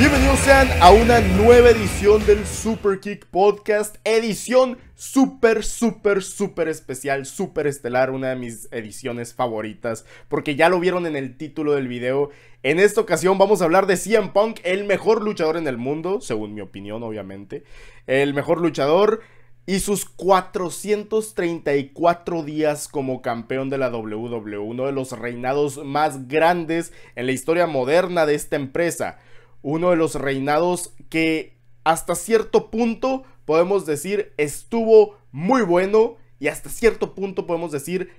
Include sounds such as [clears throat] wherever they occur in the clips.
Bienvenidos sean a una nueva edición del Super Kick Podcast, edición súper, súper, súper especial, súper estelar, una de mis ediciones favoritas, porque ya lo vieron en el título del video. En esta ocasión vamos a hablar de CM Punk, el mejor luchador en el mundo, según mi opinión, obviamente. El mejor luchador y sus 434 días como campeón de la WWE, uno de los reinados más grandes en la historia moderna de esta empresa uno de los reinados que hasta cierto punto podemos decir estuvo muy bueno y hasta cierto punto podemos decir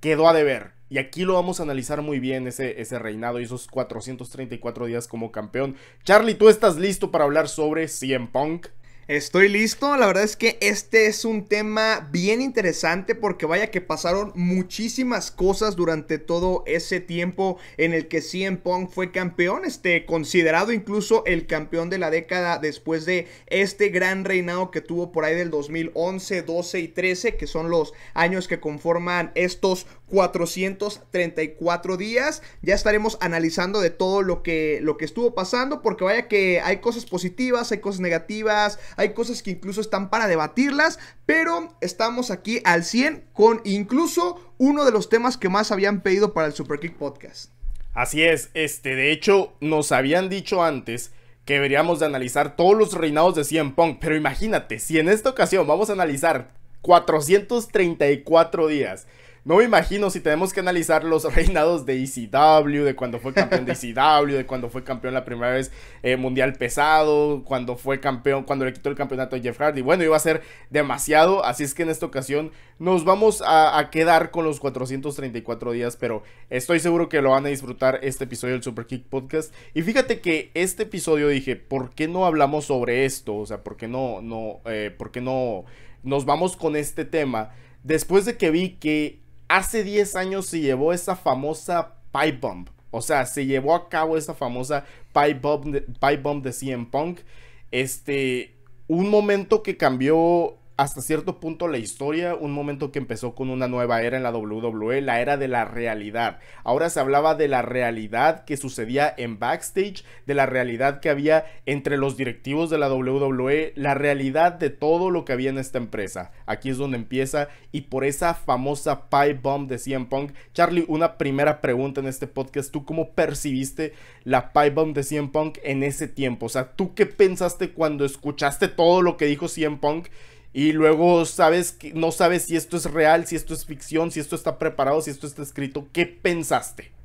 quedó a deber. Y aquí lo vamos a analizar muy bien, ese, ese reinado y esos 434 días como campeón. Charlie, ¿tú estás listo para hablar sobre CM Punk? Estoy listo, la verdad es que este es un tema bien interesante porque vaya que pasaron muchísimas cosas durante todo ese tiempo en el que Cien Pong fue campeón, este considerado incluso el campeón de la década después de este gran reinado que tuvo por ahí del 2011, 12 y 13, que son los años que conforman estos 434 días. Ya estaremos analizando de todo lo que, lo que estuvo pasando, porque vaya que hay cosas positivas, hay cosas negativas, hay cosas que incluso están para debatirlas, pero estamos aquí al 100 con incluso uno de los temas que más habían pedido para el Super Podcast. Así es, este, de hecho, nos habían dicho antes que deberíamos de analizar todos los reinados de Cien Punk, pero imagínate, si en esta ocasión vamos a analizar 434 días no me imagino si tenemos que analizar los [laughs] reinados de ECW, de cuando fue campeón de ECW, de cuando fue campeón la primera vez eh, mundial pesado, cuando fue campeón, cuando le quitó el campeonato a Jeff Hardy. Bueno, iba a ser demasiado, así es que en esta ocasión nos vamos a, quedar con los 434 días, pero estoy seguro que lo van a disfrutar este episodio del Super Kick Podcast. Y fíjate que este episodio dije, ¿por qué no hablamos sobre esto? O sea, ¿por qué no, no, eh, por qué no nos vamos con este tema? Después de que vi que hace 10 años se llevó esa famosa pipe bomb. O sea, se llevó a cabo esa famosa pipe bomb de, de CM Punk. Este, un momento que cambió hasta cierto punto la historia, un momento que empezó con una nueva era en la WWE, la era de la realidad. Ahora se hablaba de la realidad que sucedía en backstage, de la realidad que había entre los directivos de la WWE, la realidad de todo lo que había en esta empresa. Aquí es donde empieza y por esa famosa pie bomb de CM Punk, Charlie, una primera pregunta en este podcast, ¿tú cómo percibiste la pie bomb de CM Punk en ese tiempo? O sea, ¿tú qué pensaste cuando escuchaste todo lo que dijo CM Punk? Y luego sabes que no sabes si esto es real, si esto es ficción, si esto está preparado, si esto está escrito. ¿Qué pensaste?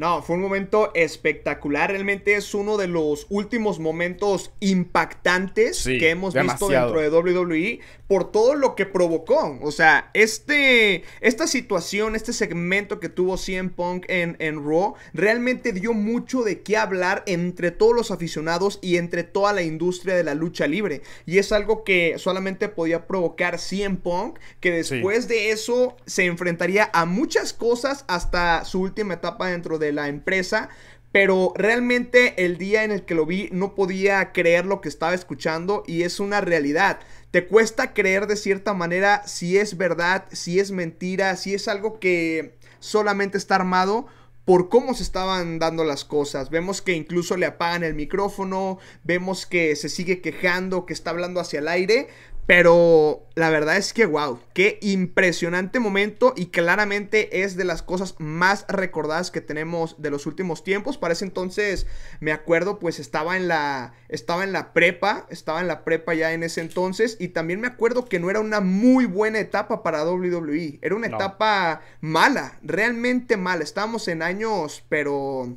No, fue un momento espectacular. Realmente es uno de los últimos momentos impactantes que hemos visto dentro de WWE por todo lo que provocó. O sea, este, esta situación, este segmento que tuvo CM Punk en, en Raw, realmente dio mucho de qué hablar entre todos los aficionados y entre toda la industria de la lucha libre. Y es algo que solamente podía provocar CM Punk, que después de eso se enfrentaría a muchas cosas hasta su última etapa dentro de la empresa. Pero realmente el día en el que lo vi no podía creer lo que estaba escuchando y es una realidad. Te cuesta creer de cierta manera si es verdad, si es mentira, si es algo que solamente está armado por cómo se estaban dando las cosas. Vemos que incluso le apagan el micrófono, vemos que se sigue quejando, que está hablando hacia el aire, pero la verdad es que, wow, qué impresionante momento y claramente es de las cosas más recordadas que tenemos de los últimos tiempos. Para ese entonces, me acuerdo, pues estaba en la, estaba en la prepa, estaba en la prepa ya en ese entonces y también me acuerdo que no era una muy buena etapa para WWE, era una etapa mala, realmente mala. Estábamos en años, pero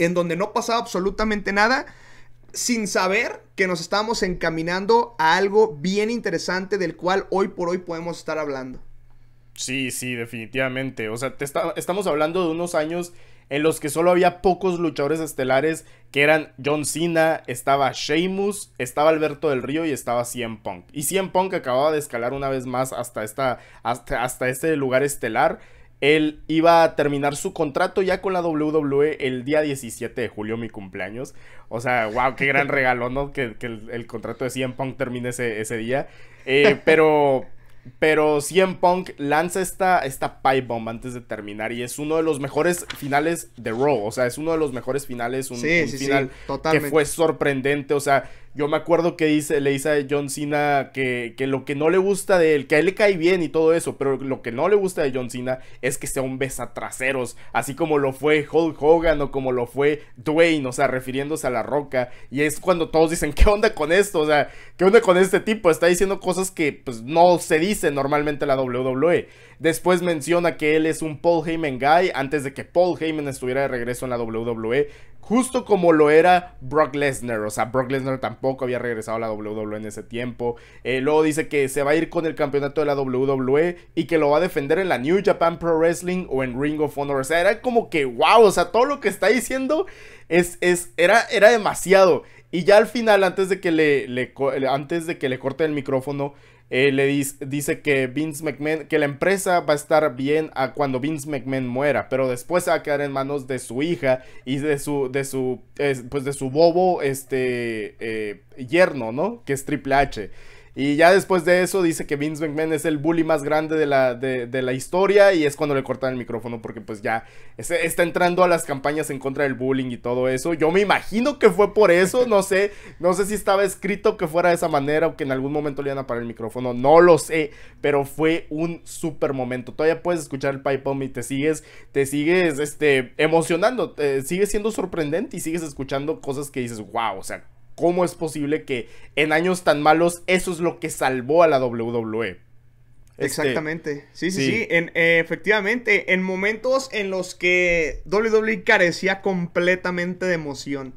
en donde no pasaba absolutamente nada sin saber que nos estamos encaminando a algo bien interesante del cual hoy por hoy podemos estar hablando. Sí, sí, definitivamente. O sea, estamos hablando de unos años en los que solo había pocos luchadores estelares que eran John Cena, estaba Sheamus, estaba Alberto del Río y estaba CM Punk. Y CM Punk acababa de escalar una vez más hasta, hasta este lugar estelar. Él iba a terminar su contrato ya con la WWE el día 17 de julio, mi cumpleaños. O sea, wow, qué gran [laughs] regalo, ¿no? Que, el, contrato de CM Punk termine ese, ese día. Eh, pero, pero CM Punk lanza esta, esta pipe bomb antes de terminar y es uno de los mejores finales de Raw. O sea, es uno de los mejores finales, un, final que fue sorprendente. O sea, yo me acuerdo que dice, le dice a John Cena que, que, lo que no le gusta de él, que a él le cae bien y todo eso, pero lo que no le gusta de John Cena es que sea un traseros, así como lo fue Hulk Hogan o como lo fue Dwayne, o sea, refiriéndose a La Roca. Y es cuando todos dicen, ¿qué onda con esto? O sea, ¿qué onda con este tipo? Está diciendo cosas que pues no se dice normalmente la WWE. Después menciona que él es un Paul Heyman guy antes de que Paul Heyman estuviera de regreso en la WWE, justo como lo era Brock Lesnar. O sea, Brock Lesnar tampoco había regresado a la WWE en ese tiempo. Eh, luego dice que se va a ir con el campeonato de la WWE y que lo va a defender en la New Japan Pro Wrestling o en Ring of Honor. O sea, era como que, wow, o sea, todo lo que está diciendo es, es, era, era demasiado. Y ya al final, antes de que le, le antes de que le corte el micrófono, eh, le dice, que Vince McMahon, que la empresa va a estar bien a cuando Vince McMahon muera, pero después va a quedar en manos de su hija y de su, de su, pues de su bobo, este, eh, yerno, ¿no? Que es Triple H. Y ya después de eso dice que Vince McMahon es el bully más grande de la, de, la historia y es cuando le cortan el micrófono porque pues ya este, está entrando a las campañas en contra del bullying y todo eso. Yo me imagino que fue por eso, no sé, no sé si estaba escrito que fuera de esa manera o que en algún momento le iban a parar el micrófono, no lo sé, pero fue un súper momento. Todavía puedes escuchar el pipe bomb y te sigues, te sigues este, emocionando, te, sigues siendo sorprendente y sigues escuchando cosas que dices, wow, o sea, cómo es posible que en años tan malos eso es lo que salvó a la WWE. Este, Exactamente, sí, sí, sí, En, eh, efectivamente, en momentos en los que WWE carecía completamente de emoción,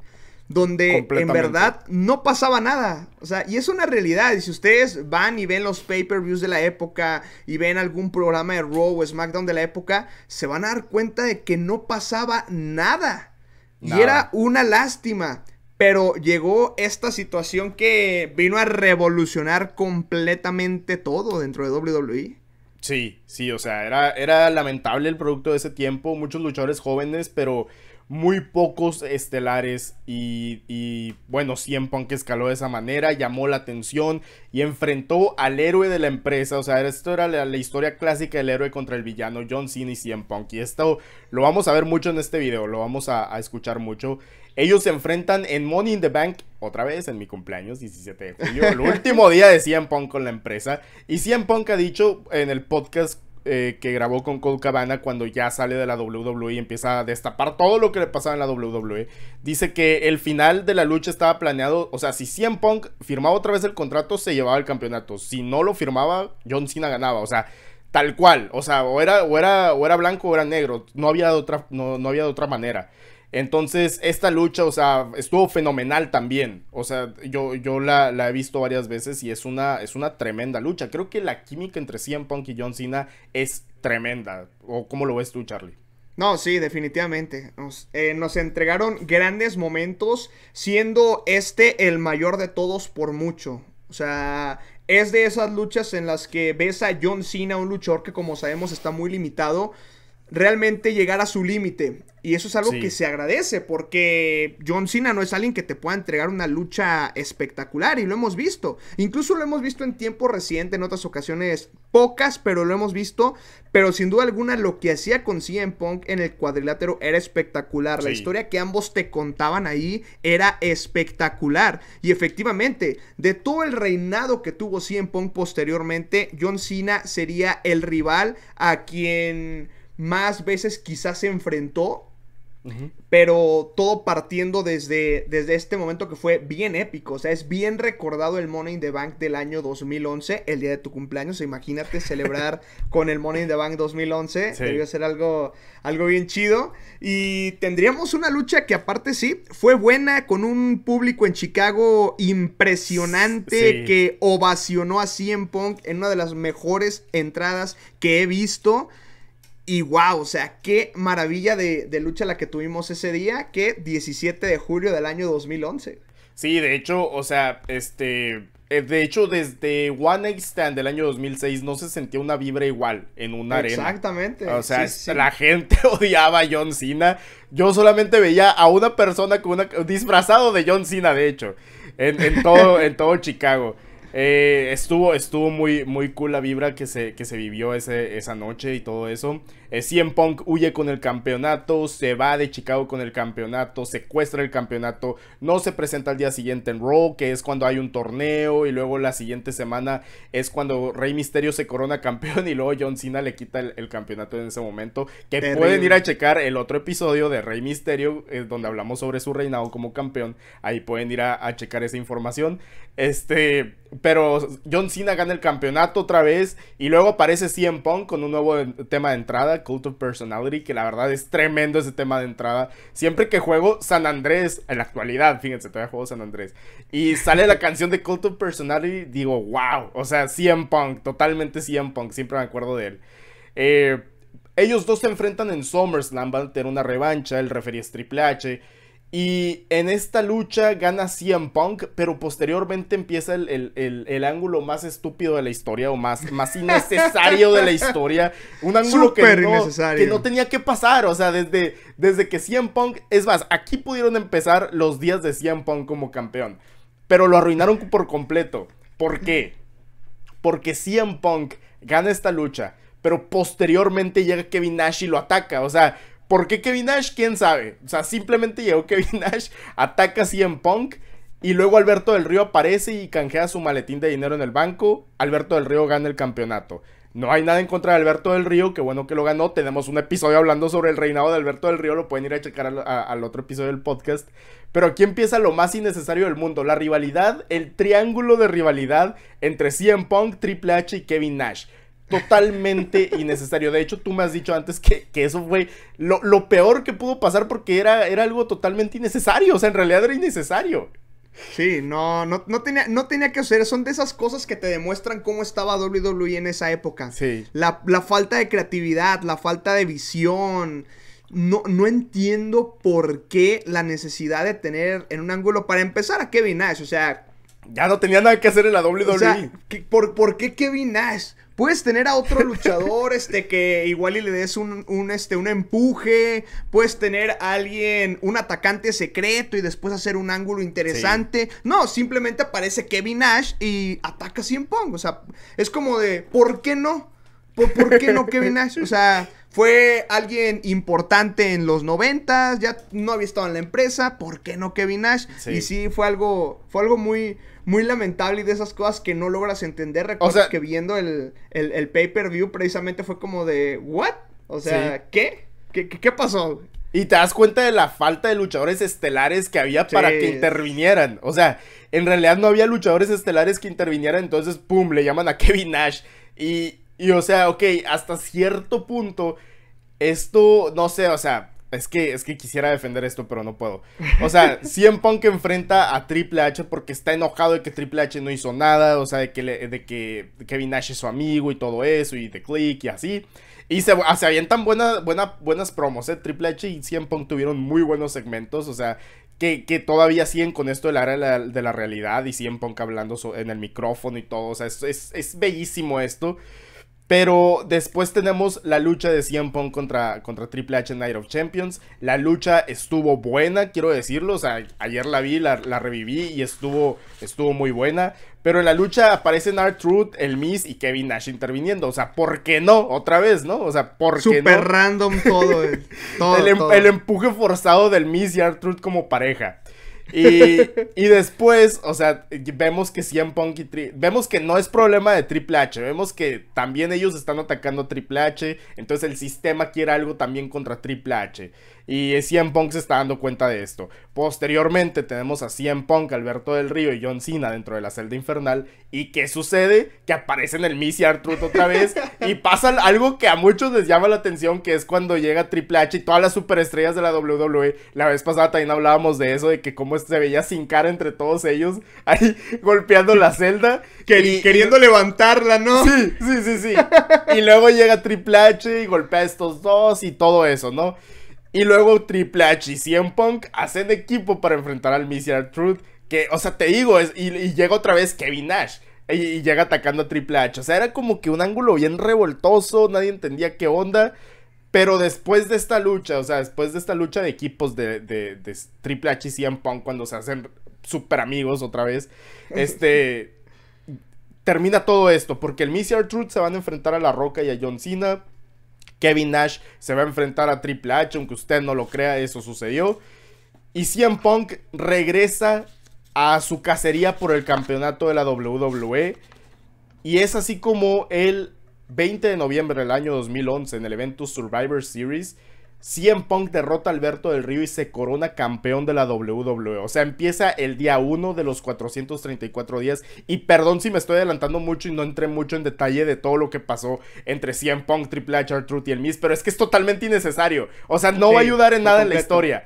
donde en verdad no pasaba nada, o sea, y es una realidad, y si ustedes van y ven los pay-per-views de la época y ven algún programa de Raw o SmackDown de la época, se van a dar cuenta de que no pasaba nada. y era una lástima. Pero llegó esta situación que vino a revolucionar completamente todo dentro de WWE. Sí, sí, o sea, era, era lamentable el producto de ese tiempo, muchos luchadores jóvenes, pero muy pocos estelares y, y bueno, Cien Punk escaló de esa manera, llamó la atención y enfrentó al héroe de la empresa, o sea, esto era la, historia clásica del héroe contra el villano John Cena y Cien Punk y esto lo vamos a ver mucho en este video, lo vamos a escuchar mucho. Ellos se enfrentan en Money in the Bank, otra vez en mi cumpleaños, 17 de julio, el último día de CM Punk con la empresa. Y CM Punk ha dicho en el podcast eh, que grabó con Cole Cabana cuando ya sale de la WWE y empieza a destapar todo lo que le pasaba en la WWE. Dice que el final de la lucha estaba planeado, o sea, si CM Punk firmaba otra vez el contrato, se llevaba el campeonato. Si no lo firmaba, John Cena ganaba, o sea, tal cual, o sea, o era, o era, o era blanco o era negro, no había de otra, no, no había de otra manera. Entonces, esta lucha, o sea, estuvo fenomenal también. O sea, yo, yo la, he visto varias veces y es una, es una tremenda lucha. Creo que la química entre CM Punk y John Cena es tremenda. ¿O cómo lo ves tú, Charlie? No, sí, definitivamente. Nos, eh, nos entregaron grandes momentos, siendo este el mayor de todos por mucho. O sea, es de esas luchas en las que ves a John Cena, un luchador que como sabemos está muy limitado, realmente llegar a su límite. Y eso es algo que se agradece porque John Cena no es alguien que te pueda entregar una lucha espectacular y lo hemos visto. Incluso lo hemos visto en tiempo reciente, en otras ocasiones pocas, pero lo hemos visto. Pero sin duda alguna lo que hacía con CM Punk en el cuadrilátero era espectacular. La historia que ambos te contaban ahí era espectacular. Y efectivamente, de todo el reinado que tuvo CM Punk posteriormente, John Cena sería el rival a quien más veces quizás se enfrentó, pero todo partiendo desde, desde este momento que fue bien épico. O sea, es bien recordado el Money in the Bank del año 2011, el día de tu cumpleaños. Imagínate celebrar [laughs] con el Money in the Bank 2011. Debió ser algo, algo bien chido. Y tendríamos una lucha que aparte sí, fue buena, con un público en Chicago impresionante que ovacionó a Cien Punk en una de las mejores entradas que he visto. Y wow, o sea, qué maravilla de, lucha la que tuvimos ese día, que 17 de julio del año 2011. Sí, de hecho, o sea, este, eh, de hecho desde One Night Stand del año 2006 no se sentía una vibra igual en una arena. Exactamente. O sea, la gente [laughs] odiaba a John Cena. Yo solamente veía a una persona con una, disfrazado de John Cena, de hecho, en, todo, [laughs] en todo Chicago. Eh, estuvo, estuvo muy, muy cool la vibra que se, que se vivió esa noche y todo eso. Eh, CM Punk huye con el campeonato, se va de Chicago con el campeonato, secuestra el campeonato, no se presenta al día siguiente en Raw, que es cuando hay un torneo, y luego la siguiente semana es cuando Rey Misterio se corona [laughs] campeón y luego John Cena le quita el, campeonato en ese momento. Que pueden ir a checar el otro episodio de Rey Misterio, eh, donde hablamos sobre su reinado como campeón. Ahí pueden ir a, checar esa información. Este, pero John Cena gana el campeonato otra vez y luego aparece CM Punk con un nuevo tema de entrada Cult of Personality, que la verdad es tremendo ese tema de entrada. Siempre que juego San Andrés, en la actualidad, fíjense, todavía juego San Andrés, y [laughs] sale la canción de Cult of Personality, digo, wow, o sea, 100 Punk, totalmente 100 Punk, siempre me acuerdo de él. Eh, ellos dos se enfrentan en SummerSlam, van a tener una revancha, el referee es Triple H. Y en esta lucha gana CM Punk, pero posteriormente empieza el, ángulo más estúpido de la historia o más, más innecesario de la historia. Un ángulo que no, que no tenía que pasar. O sea, desde, desde que CM Punk. Es más, aquí pudieron empezar los días de CM Punk como campeón. Pero lo arruinaron por completo. ¿Por qué? Porque CM Punk gana esta lucha, pero posteriormente llega Kevin Nash y lo ataca. O sea, ¿Por qué Kevin Nash? ¿Quién sabe? O sea, simplemente llegó Kevin [laughs] Nash, ataca a CM Punk y luego Alberto del Río aparece y canjea su maletín de dinero en el banco. Alberto del Río gana el campeonato. No hay nada en contra de Alberto del Río, que bueno que lo ganó. Tenemos un episodio hablando sobre el reinado de Alberto del Río, lo pueden ir a checar al, al otro episodio del podcast. Pero aquí empieza lo más innecesario del mundo, la rivalidad, el triángulo de rivalidad entre CM Punk, Triple H y Kevin Nash totalmente [laughs] innecesario. De hecho, tú me has dicho antes que, eso fue lo, peor que pudo pasar porque era, era algo totalmente innecesario. O sea, en realidad era innecesario. Sí, no, no, no, tenía, no tenía que hacer. Son de esas cosas que te demuestran cómo estaba WWE en esa época. Sí. La, falta de creatividad, la falta de visión. No, no entiendo por qué la necesidad de tener en un ángulo para empezar a Kevin Nash. O sea. Ya no tenía nada que hacer en la WWE. ¿por, ¿Por qué Kevin Nash? Puedes tener a otro luchador, este, que igual y le des un, este, un empuje. Puedes tener a alguien, un atacante secreto y después hacer un ángulo interesante. No, simplemente aparece Kevin Nash y ataca a Pong. O sea, es como de, ¿por qué no? ¿Por, qué no Kevin Nash? O sea, fue alguien importante en los noventas, ya no había estado en la empresa, ¿por qué no Kevin Nash? Y sí, fue algo, fue algo muy, muy lamentable y de esas cosas que no logras entender. Recuerdo que viendo el, pay-per-view precisamente fue como de, ¿what? O sea, ¿qué? ¿Qué, pasó? Y te das cuenta de la falta de luchadores estelares que había para que intervinieran. O sea, en realidad no había luchadores estelares que intervinieran, entonces, ¡pum!, le llaman a [laughs] Kevin Nash. Y, y o sea, ok, hasta cierto punto, esto, no sé, o sea, es que, es que quisiera defender esto, pero no puedo. O sea, [laughs] CM Punk enfrenta a Triple H porque está enojado de que Triple H no hizo nada, o sea, de que, de que Kevin Nash es su amigo y todo eso, y de Click y así. Y se, ah, se avientan buena, buena, buenas promos, ¿eh? Triple H y CM Punk tuvieron muy buenos segmentos, o sea, que, que todavía siguen con esto del área de la, realidad y CM Punk hablando en el micrófono y todo, o sea, es bellísimo esto. Pero después tenemos la lucha de CM Punk contra, contra Triple H en Night of Champions. La lucha estuvo buena, quiero decirlo. O sea, ayer la vi, la, reviví y estuvo, estuvo muy buena. Pero en la lucha aparecen Art Truth, el Miss y Kevin Nash interviniendo. O sea, ¿por qué no? Otra vez, ¿no? O sea, ¿por qué Super random todo. Eh. [laughs] El, em- el, empuje forzado del Miss y Art Truth como pareja. Y, después, o sea, vemos que si en y Tri vemos que no es problema de Triple H, vemos que también ellos están atacando a Triple H, entonces el sistema quiere algo también contra Triple H. Y CM Punk se está dando cuenta de esto. Posteriormente tenemos a CM Punk, Alberto del Río y John Cena dentro de la celda infernal. ¿Y qué sucede? Que aparecen el Miss y Artruth otra vez. [laughs] y pasa algo que a muchos les llama la atención, que es cuando llega Triple H y todas las superestrellas de la WWE. La vez pasada también hablábamos de eso, de que cómo se veía sin cara entre todos ellos, [laughs] ahí golpeando la celda. queriendo levantarla, ¿no? Sí, sí, sí, sí. y luego llega Triple H y golpea a estos dos y todo eso, ¿no? Y luego Triple H y CM Punk hacen equipo para enfrentar al Mr. Truth. Que, o sea, te digo, es, y, llega otra vez Kevin Nash. Y, llega atacando a Triple H. O sea, era como que un ángulo bien revoltoso. Nadie entendía qué onda. Pero después de esta lucha, o sea, después de esta lucha de equipos de, Triple H y CM Punk, cuando se hacen super amigos otra vez, [laughs] este. termina todo esto. Porque el Mr. Truth se van a enfrentar a La Roca y a John Cena. Kevin Nash se va a enfrentar a Triple H, aunque usted no lo crea, eso sucedió. Y CM Punk regresa a su cacería por el campeonato de la WWE. Y es así como el 20 de noviembre del año 2011, en el evento Survivor Series, Cien Punk derrota a Alberto del Río y se corona campeón de la WWE. O sea, empieza el día 1 de los 434 días. Y perdón si me estoy adelantando mucho y no entré mucho en detalle de todo lo que pasó entre CM Punk, Triple H, R-Truth y el Miz, pero es que es totalmente innecesario. O sea, no va a ayudar en nada en la historia.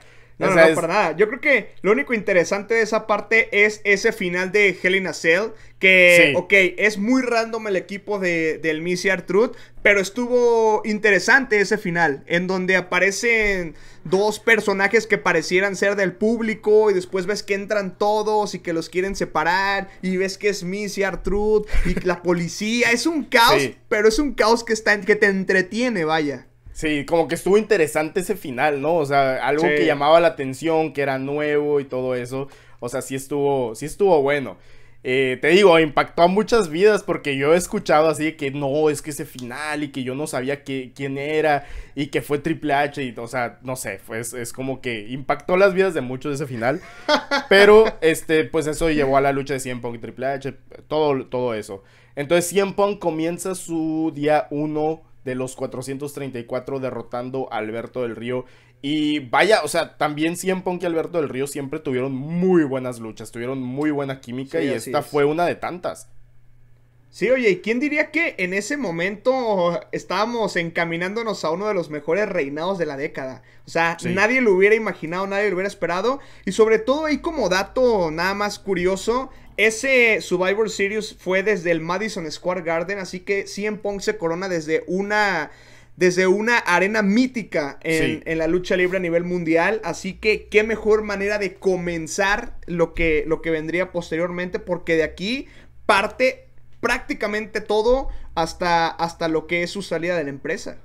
No, no, para nada. Yo creo que lo único interesante de esa parte es ese final de Helena Cell. Que, ok, es muy random el equipo de, del Missy Truth, pero estuvo interesante ese final, en donde aparecen dos personajes que parecieran ser del público y después ves que entran todos y que los quieren separar y ves que es Missy Truth y la policía. es un caos, pero es un caos que, está, que te entretiene, vaya. Sí, como que estuvo interesante ese final, ¿no? O sea, algo que llamaba la atención, que era nuevo y todo eso. O sea, sí estuvo, sí estuvo bueno. Eh, te digo, impactó a muchas vidas porque yo he escuchado así que no, es que ese final y que yo no sabía quién era y que fue Triple H y, o sea, no sé, es como que impactó las vidas de muchos ese final. [laughs] pero, este, pues eso llevó a la lucha de CM y Triple H, todo, todo eso. Entonces CM comienza su día 1 de los 434 derrotando a Alberto del Río. Y vaya, o sea, también siempre que Alberto del Río siempre tuvieron muy buenas luchas, tuvieron muy buena química y esta fue una de tantas. Sí, oye, ¿y quién diría que en ese momento estábamos encaminándonos a uno de los mejores reinados de la década? O sea, nadie lo hubiera imaginado, nadie lo hubiera esperado. Y sobre todo ahí como dato nada más curioso, ese Survivor Series fue desde el Madison Square Garden, así que CM Pong se corona desde una desde una arena mítica en, la lucha libre a nivel mundial. Así que qué mejor manera de comenzar lo que, lo que vendría posteriormente, porque de aquí parte prácticamente todo hasta, hasta lo que es su salida de la empresa.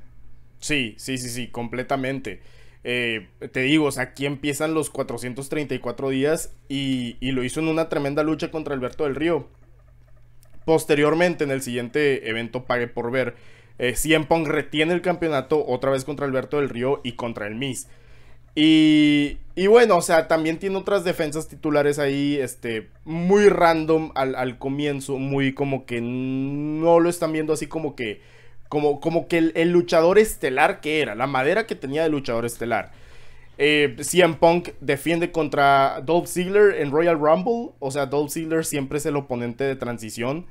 Sí, sí, sí, sí, completamente. Eh, te digo, o sea, aquí empiezan los 434 días y, y, lo hizo en una tremenda lucha contra Alberto del Río. Posteriormente, en el siguiente evento, pague por ver, eh, CM retiene el campeonato otra vez contra Alberto del Río y contra el Miss. Y, y bueno, o sea, también tiene otras defensas titulares ahí, este, muy random al, al comienzo, muy como que no lo están viendo así como que como, que el, luchador estelar que era, la madera que tenía de luchador estelar. Eh, CM Punk defiende contra Dolph Ziggler en Royal Rumble. O sea, Dolph Ziggler siempre es el oponente de transición.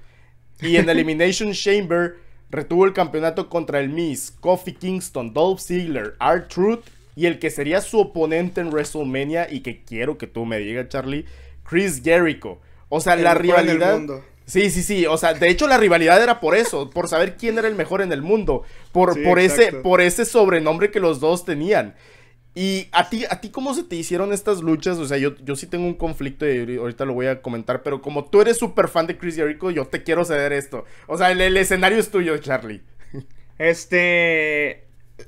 Y en [laughs] Elimination Chamber retuvo el campeonato contra el miss Kofi Kingston, Dolph Ziggler, art truth y el que sería su oponente en WrestleMania y que quiero que tú me digas, Charlie, Chris Jericho. O sea, la rivalidad. Sí, sí, sí. O sea, de hecho la rivalidad era por eso, por saber quién era el mejor en el mundo, por, por, ese, por ese sobrenombre que los dos tenían. ¿Y a ti, a ti cómo se te hicieron estas luchas? O sea, yo, yo sí tengo un conflicto y ahorita lo voy a comentar, pero como tú eres súper fan de Chris Jericho, yo te quiero ceder esto. O sea, el, escenario es tuyo, Charlie. Este...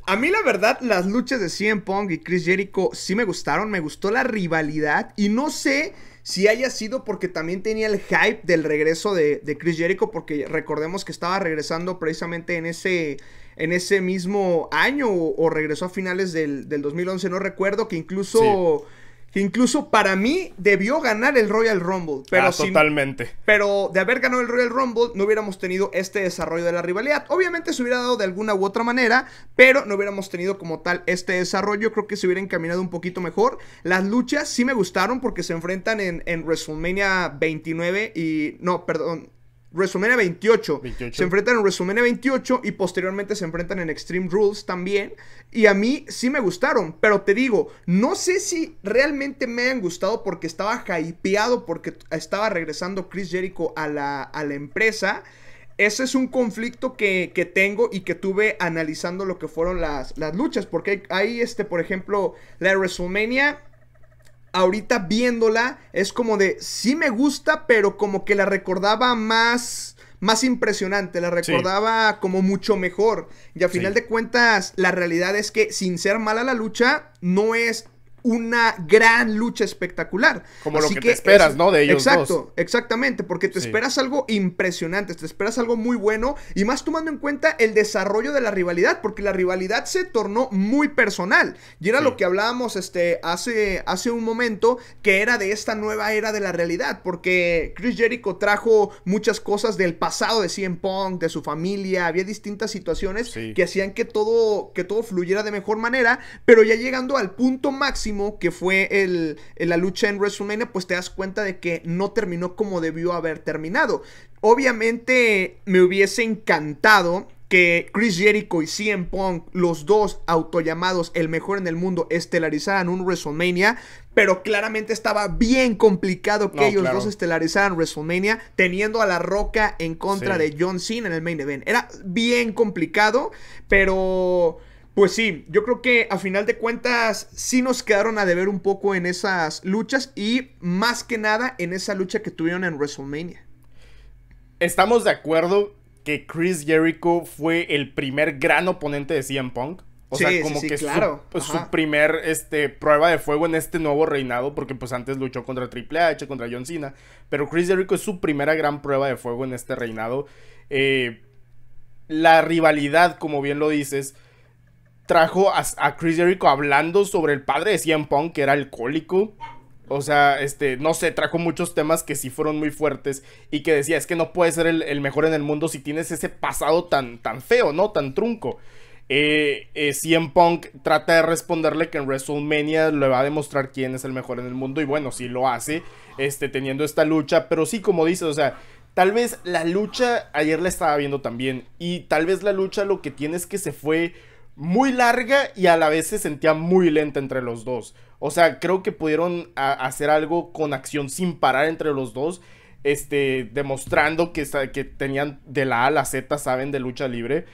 A mí la verdad las luchas de CM Punk y Chris Jericho sí me gustaron, me gustó la rivalidad y no sé si haya sido porque también tenía el hype del regreso de, Chris Jericho, porque recordemos que estaba regresando precisamente en ese, en ese mismo año o, regresó a finales del, 2011, no recuerdo, que incluso que incluso para mí debió ganar el Royal Rumble. Pero ah, totalmente. Pero de haber ganado el Royal Rumble no hubiéramos tenido este desarrollo de la rivalidad. Obviamente se hubiera dado de alguna u otra manera, pero no hubiéramos tenido como tal este desarrollo. Creo que se hubiera encaminado un poquito mejor. Las luchas sí me gustaron porque se enfrentan en, en WrestleMania 29 y... No, perdón. WrestleMania 28, Se enfrentan en WrestleMania 28 y posteriormente se enfrentan en Extreme Rules también. Y a mí sí me gustaron, pero te digo, no sé si realmente me han gustado porque estaba hypeado, porque estaba regresando Chris Jericho a la, a la empresa. Ese es un conflicto que, tengo y que tuve analizando lo que fueron las, luchas. Porque hay, este, por ejemplo, la WrestleMania ahorita viéndola, es como de, sí me gusta, pero como que la recordaba más más impresionante, la recordaba como mucho mejor. Y a final de cuentas, la realidad es que sin ser mala la lucha, no es una gran lucha espectacular. Como lo que, te esperas, ¿no? De ellos. Exacto, exactamente, porque te esperas algo impresionante, te esperas algo muy bueno y más tomando en cuenta el desarrollo de la rivalidad, porque la rivalidad se tornó muy personal. Y era lo que hablábamos este, hace, hace un momento, que era de esta nueva era de la realidad, porque Chris Jericho trajo muchas cosas del pasado de CM Punk, de su familia, había distintas situaciones que hacían que todo, que todo fluyera de mejor manera, pero ya llegando al punto máximo, que fue el, la lucha en WrestleMania, pues te das cuenta de que no terminó como debió haber terminado. Obviamente me hubiese encantado que Chris Jericho y CM Punk, los dos autollamados el mejor en el mundo, estelarizaran un WrestleMania, pero claramente estaba bien complicado que ellos dos estelarizaran WrestleMania, teniendo a La Roca en contra de John Cena en el main event. Era bien complicado, pero pues sí, yo creo que a final de cuentas sí nos quedaron a deber un poco en esas luchas y más que nada en esa lucha que tuvieron en WrestleMania. Estamos de acuerdo que Chris Jericho fue el primer gran oponente de CM Punk. O sea, como que claro. Pues, su, primer este, prueba de fuego en este nuevo reinado, porque pues antes luchó contra Triple H, contra John Cena, pero Chris Jericho es su primera gran prueba de fuego en este reinado. Eh, la rivalidad, como bien lo dices, trajo a, Chris Jericho hablando sobre el padre de CM Punk, que era alcohólico. O sea, este, no sé, trajo muchos temas que sí fueron muy fuertes y que decía, es que no puedes ser el, mejor en el mundo si tienes ese pasado tan, tan feo, ¿no? Tan trunco. Eh, eh CM Punk trata de responderle que en WrestleMania le va a demostrar quién es el mejor en el mundo y bueno, sí lo hace, este, teniendo esta lucha, pero sí, como dices, o sea, tal vez la lucha, ayer la estaba viendo también, y tal vez la lucha lo que tiene es que se fue muy larga y a la vez se sentía muy lenta entre los dos. O sea, creo que pudieron hacer algo con acción sin parar entre los dos. Este, demostrando que, que tenían de la A a la Z, saben, de lucha libre.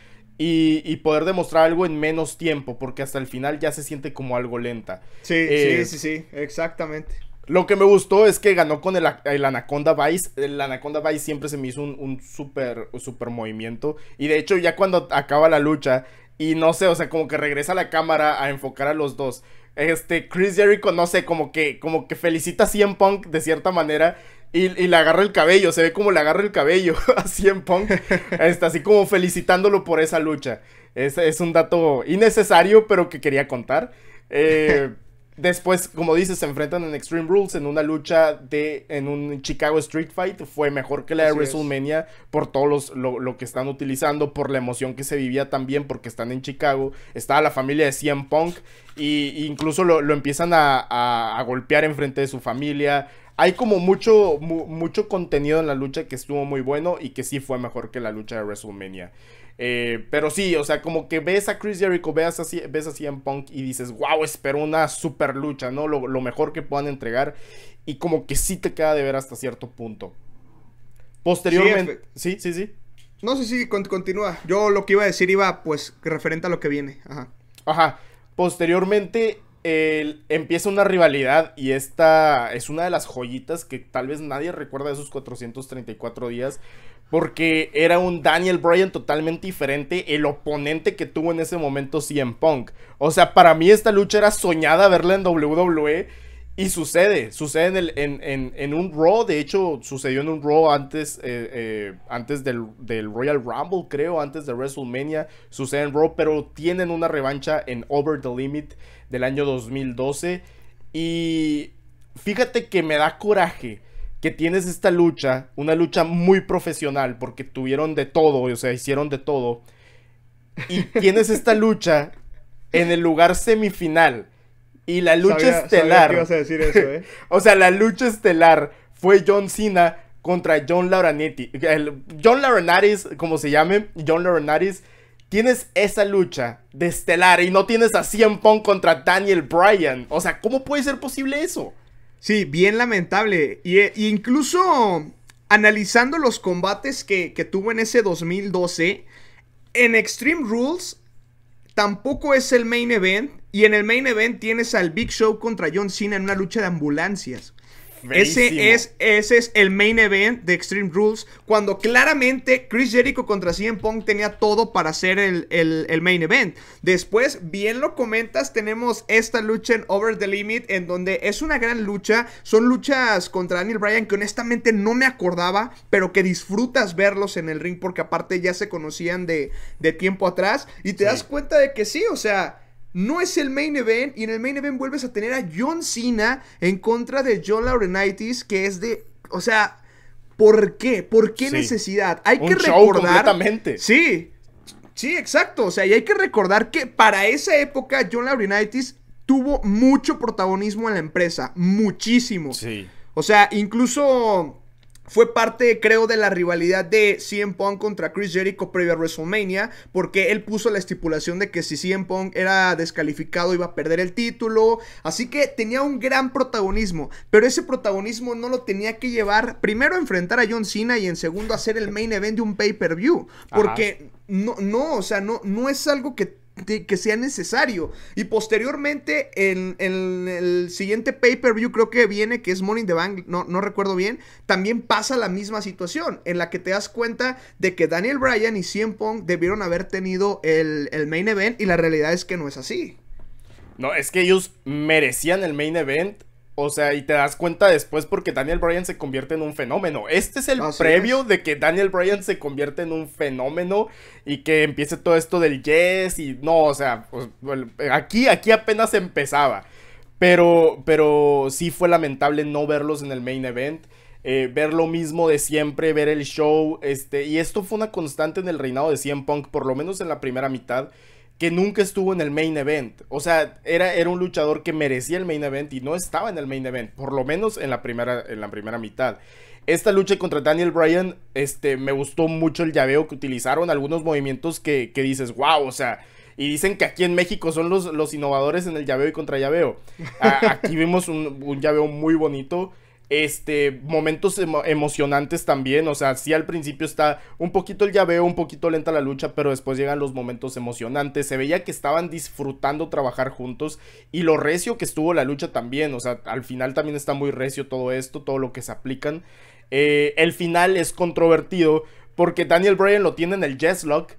Y, poder demostrar algo en menos tiempo, porque hasta el final ya se siente como algo lenta. Sí, eh, sí, sí, sí, exactamente. Lo que me gustó es que ganó con el, Anaconda Vice. El Anaconda Vice siempre se me hizo un, un super movimiento. Y de hecho, ya cuando acaba la lucha, y no sé, o sea, como que regresa la cámara a enfocar a los dos. Este, Chris Jericho, no sé, como que, como que felicita a CM Punk de cierta manera. Y, le agarra el cabello, se ve como le agarra el cabello [laughs] a CM Punk. [laughs] Está así como felicitándolo por esa lucha. Es, es un dato innecesario, pero que quería contar. Eh, [laughs] Después, como dices, se enfrentan en Extreme Rules en una lucha de en un Chicago Street Fight. Fue mejor que la de WrestleMania por todo lo, que están utilizando, por la emoción que se vivía también, porque están en Chicago. Estaba la familia de CM Punk y, incluso lo, empiezan a, golpear en frente de su familia. Hay como mucho, mucho contenido en la lucha que estuvo muy bueno y que sí fue mejor que la lucha de WrestleMania. Eh, pero sí, o sea, como que ves a Chris Jericho, ves así ves así en Punk y dices, wow, espero una super lucha, ¿no? Lo, mejor que puedan entregar. Y como que sí te queda de ver hasta cierto punto. Posteriormente. Sí, sí, sí. No, sí, sí, continúa. Yo lo que iba a decir iba, pues, referente a lo que viene. Ajá. Ajá. Posteriormente, empieza una rivalidad y esta es una de las joyitas que tal vez nadie recuerda de esos 434 días. Porque era un Daniel Bryan totalmente diferente el oponente que tuvo en ese momento CM Punk. O sea, para mí esta lucha era soñada verla en WWE y sucede, sucede en, un Raw, de hecho sucedió en un Raw antes, eh, eh, antes del, del, Royal Rumble, creo, antes de WrestleMania, sucede en Raw, pero tienen una revancha en Over the Limit del año 2012. Y fíjate que me da coraje que tienes esta lucha, una lucha muy profesional, porque tuvieron de todo, o sea, hicieron de todo. Y tienes esta lucha en el lugar semifinal y la lucha estelar. a decir eso, ¿eh? [laughs] o sea, la lucha estelar fue John Cena contra John Laurinaitis. John Laurinaitis, como se llame, John Laurinaitis. Tienes esa lucha de estelar y no tienes a CM Punk contra Daniel Bryan. O sea, ¿cómo puede ser posible eso? Sí, bien lamentable. Y, eh, incluso analizando los combates que, que tuvo en ese 2012, en Extreme Rules Tampoco es el main event. Y en el main event tienes al Big Show contra John Cena en una lucha de ambulancias. Ese es, ese es el main event de Extreme Rules. Cuando claramente Chris Jericho contra CM Punk tenía todo para ser el, main event. Después, bien lo comentas, tenemos esta lucha en Over the Limit. En donde es una gran lucha. Son luchas contra Daniel Bryan que honestamente no me acordaba. Pero que disfrutas verlos en el ring. Porque aparte ya se conocían de, tiempo atrás. Y te das cuenta de que sí, o sea no es el main event y en el main event vuelves a tener a John Cena en contra de John Laurinaitis, que es de, o sea, ¿por qué? ¿Por qué necesidad? Hay que recordar. sí. Sí, exacto. O sea, y hay que recordar que para esa época John Laurinaitis tuvo mucho protagonismo en la empresa, muchísimo. Sí. O sea, incluso fue parte, creo, de la rivalidad de CM Pong contra Chris Jericho previo a WrestleMania, porque él puso la estipulación de que si CM Pong era descalificado iba a perder el título. Así que tenía un gran protagonismo, pero ese protagonismo no lo tenía que llevar primero a enfrentar a John Cena y en segundo a hacer el main event de un pay-per-view. Porque no, no, o sea, no, no es algo que que sea necesario. Y posteriormente, en, el siguiente pay-per-view, creo que viene, que es Money the Bank, no, no recuerdo bien, también pasa la misma situación, en la que te das cuenta de que Daniel Bryan y CM Pong debieron haber tenido el, el main event, y la realidad es que no es así. No, es que ellos merecían el main event o sea, y te das cuenta después porque Daniel Bryan se convierte en un fenómeno. Este es el previo de que Daniel Bryan se convierte en un fenómeno y que empiece todo esto del yes y no, o sea, pues, aquí, aquí apenas empezaba. Pero, pero sí fue lamentable no verlos en el main event. Eh, ver lo mismo de siempre, ver el show. Este, y esto fue una constante en el reinado de CM Punk, por lo menos en la primera mitad que nunca estuvo en el main event. O sea, era, era un luchador que merecía el main event y no estaba en el main event, por lo menos en la primera, en la primera mitad. Esta lucha contra Daniel Bryan, este, me gustó mucho el llaveo que utilizaron, algunos movimientos que, dices, wow, o sea, y dicen que aquí en México son los, los innovadores en el llaveo y contra llaveo. aquí vimos un llaveo muy bonito este, momentos emocionantes también, o sea, sí al principio está un poquito el llaveo, un poquito lenta la lucha, pero después llegan los momentos emocionantes, se veía que estaban disfrutando trabajar juntos y lo recio que estuvo la lucha también, o sea, al final también está muy recio todo esto, todo lo que se aplican. Eh, el final es controvertido porque Daniel Bryan lo tiene en el Jazz Lock.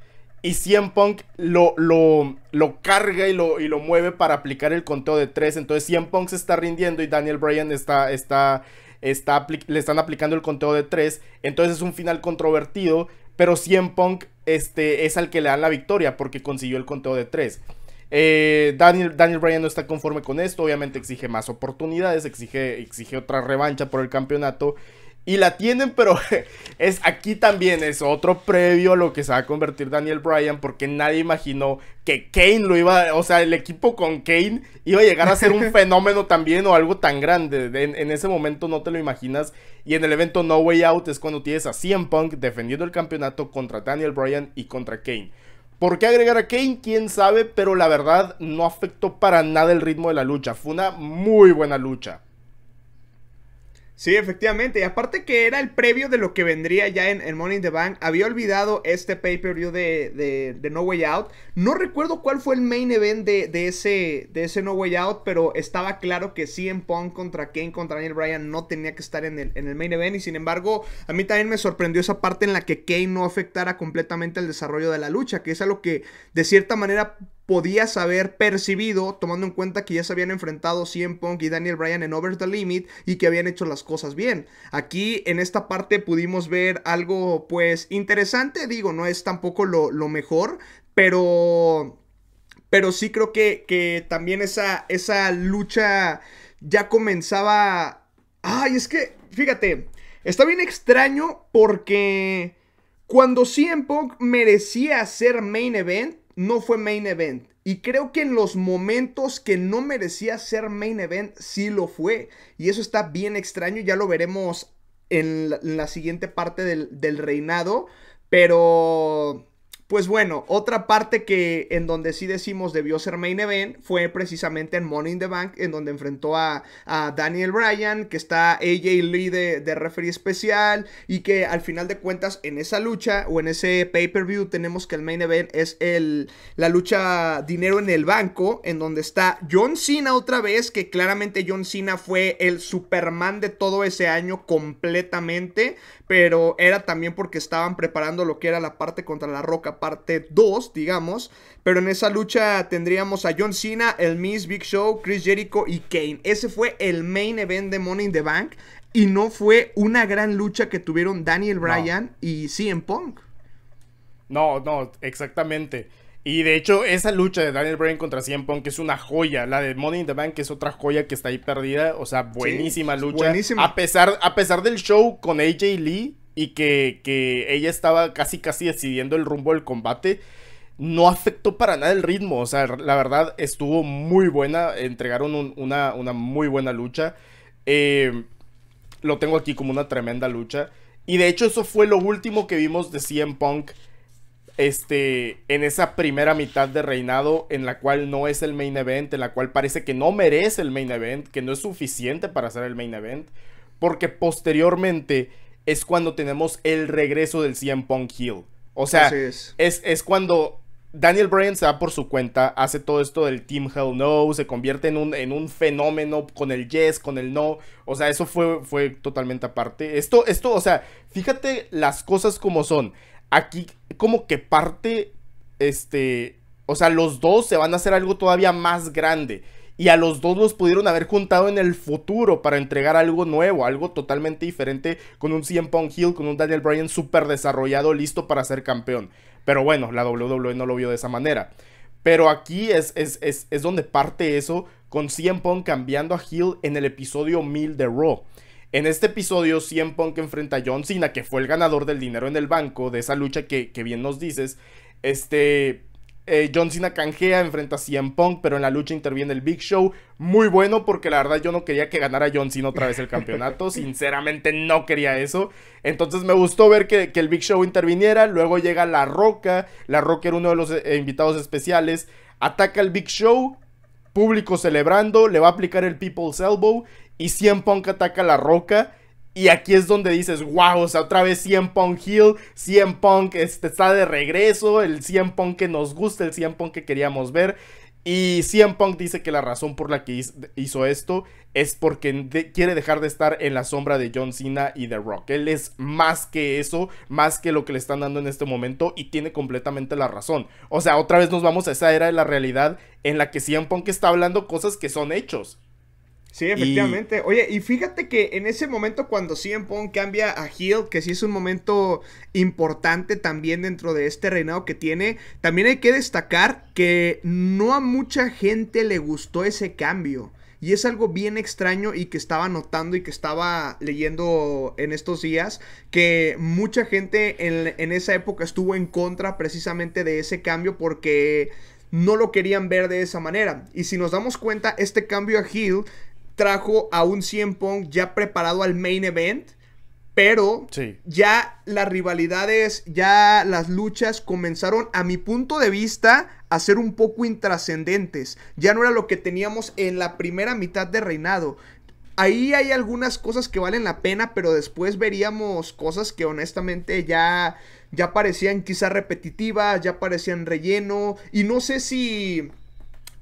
Y CM Punk lo, lo, lo carga y lo, y lo mueve para aplicar el conteo de 3, Entonces CM Punk se está rindiendo y Daniel Bryan está, está está le están aplicando el conteo de 3. Entonces es un final controvertido, pero CM Punk este, es al que le dan la victoria porque consiguió el conteo de 3. Eh, Daniel, Daniel Bryan no está conforme con esto, obviamente exige más oportunidades, exige, exige otra revancha por el campeonato y la tienen, pero [laughs] es aquí también es otro previo a lo que se va a convertir Daniel Bryan, porque nadie imaginó que Kane lo iba, o sea, el equipo con Kane iba a llegar a ser un [laughs] fenómeno también o algo tan grande. En, ese momento no te lo imaginas. Y en el evento No Way Out es cuando tienes a CM Punk defendiendo el campeonato contra Daniel Bryan y contra Kane. ¿Por qué agregar a Kane? Quién sabe, pero la verdad no afectó para nada el ritmo de la lucha. Fue una muy buena lucha. Sí, efectivamente. Y aparte que era el previo de lo que vendría ya en, Money in the Bank. Había olvidado este pay-per-view de, de, No Way Out. No recuerdo cuál fue el main event de, ese, de ese No Way Out, pero estaba claro que en Punk contra Kane contra Daniel Bryan no tenía que estar en el, en el main event. Y sin embargo, a mí también me sorprendió esa parte en la que Kane no afectara completamente el desarrollo de la lucha, que es algo que de cierta manera podías haber percibido, tomando en cuenta que ya se habían enfrentado CM Punk y Daniel Bryan en Over the Limit y que habían hecho las cosas bien. Aquí en esta parte pudimos ver algo pues interesante, digo, no es tampoco lo, lo mejor, pero... Pero sí creo que, que también esa, esa lucha ya comenzaba... Ay, es que, fíjate, está bien extraño porque cuando CM Punk merecía ser main event, no fue main event. Y creo que en los momentos que no merecía ser main event, sí lo fue. Y eso está bien extraño, ya lo veremos en la, siguiente parte del, del reinado. Pero pues bueno, otra parte que en donde sí decimos debió ser main event fue precisamente en Money in the Bank, en donde enfrentó a, Daniel Bryan, que está AJ Lee de, de referee especial, y que al final de cuentas en esa lucha o en ese pay-per-view tenemos que el main event es el, la lucha dinero en el banco, en donde está John Cena otra vez, que claramente John Cena fue el Superman de todo ese año completamente, pero era también porque estaban preparando lo que era la parte contra la roca parte 2, digamos. Pero en esa lucha tendríamos a John Cena, El Miss Big Show, Chris Jericho y Kane. Ese fue el main event de Money in the Bank. Y no fue una gran lucha que tuvieron Daniel Bryan y CM Punk. No, no, exactamente. Y de hecho, esa lucha de Daniel Bryan contra CM Punk es una joya. La de Money in the Bank es otra joya que está ahí perdida. O sea, buenísima lucha. A pesar, a pesar del show con AJ Lee, y que, ella estaba casi casi decidiendo el rumbo del combate, no afectó para nada el ritmo. O sea, la verdad estuvo muy buena, entregaron una, muy buena lucha. Eh, lo tengo aquí como una tremenda lucha. Y de hecho eso fue lo último que vimos de CM Punk este, en esa primera mitad de reinado en la cual no es el main event, en la cual parece que no merece el main event, que no es suficiente para ser el main event, porque posteriormente es cuando tenemos el regreso del CM Punk Hill. O sea, es. cuando Daniel Bryan se va por su cuenta, hace todo esto del Team Hell No, se convierte en un, en un fenómeno con el yes, con el no. O sea, eso fue, fue totalmente aparte. Esto, esto, o sea, fíjate las cosas como son. Aquí como que parte, este, o sea, los dos se van a hacer algo todavía más grande y a los dos los pudieron haber juntado en el futuro para entregar algo nuevo, algo totalmente diferente con un CM Pong Hill, con un Daniel Bryan súper desarrollado, listo para ser campeón. Pero bueno, la WWE no lo vio de esa manera. Pero aquí es, es, es, donde parte eso con CM Pong cambiando a Hill en el episodio 1000 de Raw. En este episodio, CM que enfrenta a John Cena, que fue el ganador del dinero en el banco, de esa lucha que, que bien nos dices. Este, eh, John Cena canjea, enfrenta a CM Punk, pero en la lucha interviene el Big Show. Muy bueno, porque la verdad yo no quería que ganara John Cena otra vez el campeonato. [laughs] Sinceramente no quería eso. Entonces me gustó ver que, el Big Show interviniera. Luego llega La Roca. La Roca era uno de los eh, invitados especiales. Ataca el Big Show. Público celebrando. Le va a aplicar el People's Elbow. Y CM Punk ataca a La Roca. Y aquí es donde dices, wow, o sea, otra vez 100 Punk Hill, 100 Punk este, está de regreso, el 100 Punk que nos gusta, el 100 Punk que queríamos ver. Y 100 Punk dice que la razón por la que hizo esto es porque quiere dejar de estar en la sombra de John Cena y The Rock. Él es más que eso, más que lo que le están dando en este momento y tiene completamente la razón. O sea, otra vez nos vamos a esa era de la realidad en la que CM Punk está hablando cosas que son hechos. Sí, efectivamente. Oye, y fíjate que en ese momento cuando CM Punk cambia a Hill, que sí es un momento importante también dentro de este reinado que tiene, también hay que destacar que no a mucha gente le gustó ese cambio. Y es algo bien extraño y que estaba notando y que estaba leyendo en estos días, que mucha gente en, en esa época estuvo en contra precisamente de ese cambio porque no lo querían ver de esa manera. Y si nos damos cuenta, este cambio a Hill trajo a un CM Punk ya preparado al main event. Pero ya las rivalidades, ya las luchas comenzaron, a mi punto de vista, a ser un poco intrascendentes. Ya no era lo que teníamos en la primera mitad de reinado. Ahí hay algunas cosas que valen la pena, pero después veríamos cosas que honestamente ya, ya parecían quizá repetitivas, ya parecían relleno. Y no sé si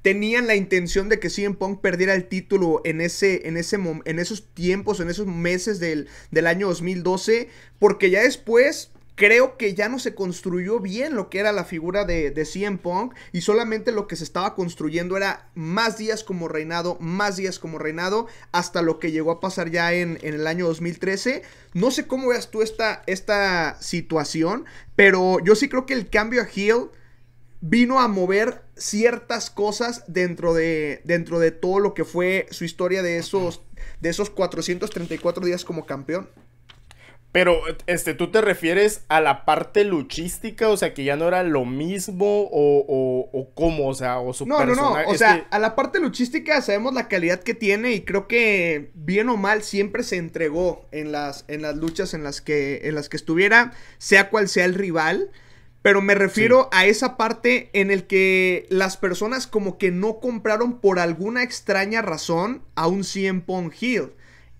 tenían la intención de que CM Punk perdiera el título en, ese, en, ese, en esos tiempos, en esos meses del, año 2012, porque ya después creo que ya no se construyó bien lo que era la figura de, de CM Punk y solamente lo que se estaba construyendo era más días como reinado, más días como reinado, hasta lo que llegó a pasar ya en, el año 2013. No sé cómo veas tú esta, esta situación, pero yo sí creo que el cambio a Hill vino a mover ciertas cosas dentro de, dentro de todo lo que fue su historia de esos, de esos 434 días como campeón. Pero, este, ¿tú te refieres a la parte luchística? O sea, que ya no era lo mismo o, cómo, o sea, o su No, no, no, o sea, a la parte luchística sabemos la calidad que tiene y creo que bien o mal siempre se entregó en las, en las luchas en las, que, en las que estuviera, sea cual sea el rival. Pero me refiero a esa parte en el que las personas como que no compraron por alguna extraña razón a un 100 Pong Hill.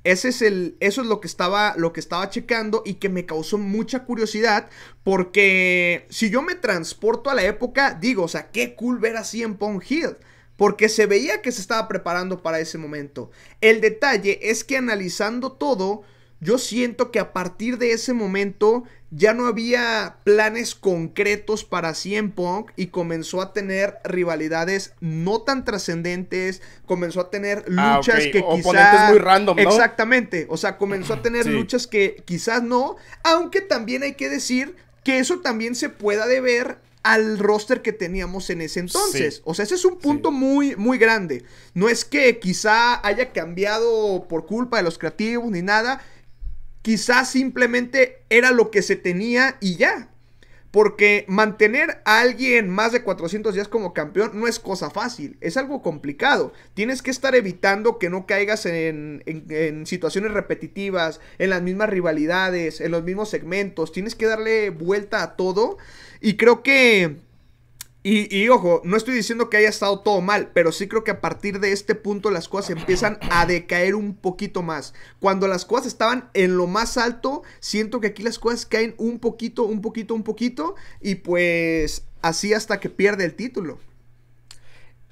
Ese es el, eso es lo que, estaba, lo que estaba checando y que me causó mucha curiosidad porque si yo me transporto a la época, digo, o sea, qué cool ver a CM Pong Hill. Porque se veía que se estaba preparando para ese momento. El detalle es que analizando todo, yo siento que a partir de ese momento ya no había planes concretos para CM Punk y comenzó a tener rivalidades no tan trascendentes, comenzó a tener ah, luchas que quizás... muy random, ¿no? Exactamente, o sea, comenzó a [clears throat] tener luchas que quizás no, aunque también hay que decir que eso también se pueda deber al roster que teníamos en ese entonces. O sea, ese es un punto muy, muy grande. No es que quizá haya cambiado por culpa de los creativos ni nada, Quizás simplemente era lo que se tenía y ya. Porque mantener a alguien más de 400 días como campeón no es cosa fácil, es algo complicado. Tienes que estar evitando que no caigas en, en, situaciones repetitivas, en las mismas rivalidades, en los mismos segmentos. Tienes que darle vuelta a todo. Y creo que y, ojo, no estoy diciendo que haya estado todo mal, pero sí creo que a partir de este punto las cosas empiezan a decaer un poquito más. Cuando las cosas estaban en lo más alto, siento que aquí las cosas caen un poquito, un poquito, un poquito, y pues así hasta que pierde el título.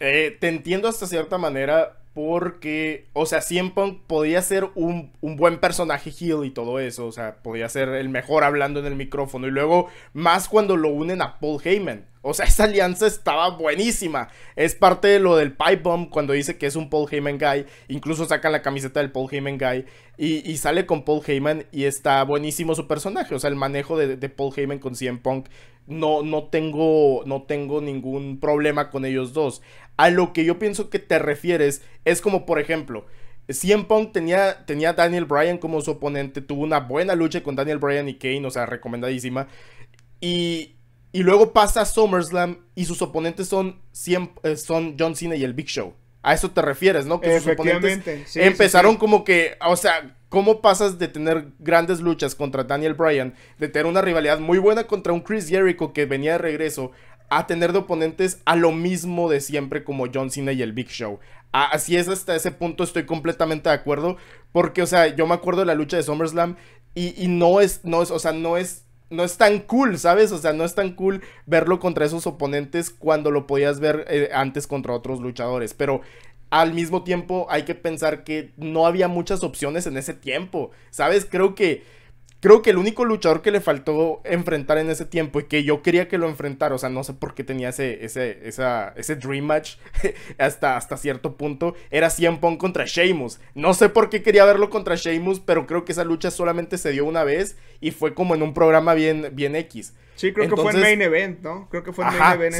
Eh, te entiendo hasta cierta manera porque, o sea, CM podía ser un, un, buen personaje heel y todo eso, o sea, podía ser el mejor hablando en el micrófono y luego más cuando lo unen a Paul Heyman o sea, [laughs] esa alianza estaba buenísima. Es parte de lo del pipe bomb cuando dice que es un Paul Heyman guy. Incluso sacan la camiseta del Paul Heyman guy y, sale con Paul Heyman y está buenísimo su personaje. O sea, el manejo de, Paul Heyman con CM Punk. No, no, tengo, no tengo ningún problema con ellos dos. A lo que yo pienso que te refieres es como, por ejemplo, CM Punk tenía, tenía Daniel Bryan como su oponente. Tuvo una buena lucha con Daniel Bryan y Kane, o sea, recomendadísima. Y, y luego pasa SummerSlam y sus oponentes son, eh, son John Cena y el Big Show. A eso te refieres, ¿no? Que sus oponentes empezaron como que, o sea, ¿cómo pasas de tener grandes luchas contra Daniel Bryan, de tener una rivalidad muy buena contra un Chris Jericho que venía de regreso, a tener de oponentes a lo mismo de siempre como John Cena y el Big Show? Así es, hasta ese punto estoy completamente de acuerdo, porque, o sea, yo me acuerdo de la lucha de SummerSlam y, y no es, no es, o sea, no es no es tan cool, ¿sabes? O sea, no es tan cool verlo contra esos oponentes cuando lo podías ver eh, antes contra otros luchadores. Pero al mismo tiempo hay que pensar que no había muchas opciones en ese tiempo, ¿sabes? Creo que Creo que el único luchador que le faltó enfrentar en ese tiempo y que yo quería que lo enfrentara, o sea, no sé por qué tenía ese, ese, esa, ese Dream Match [laughs] hasta, hasta cierto punto, era CM Punk contra Sheamus. No sé por qué quería verlo contra Sheamus, pero creo que esa lucha solamente se dio una vez y fue como en un programa bien, bien X. Sí, creo que fue en Main Event, ¿no? Creo que fue en Main Event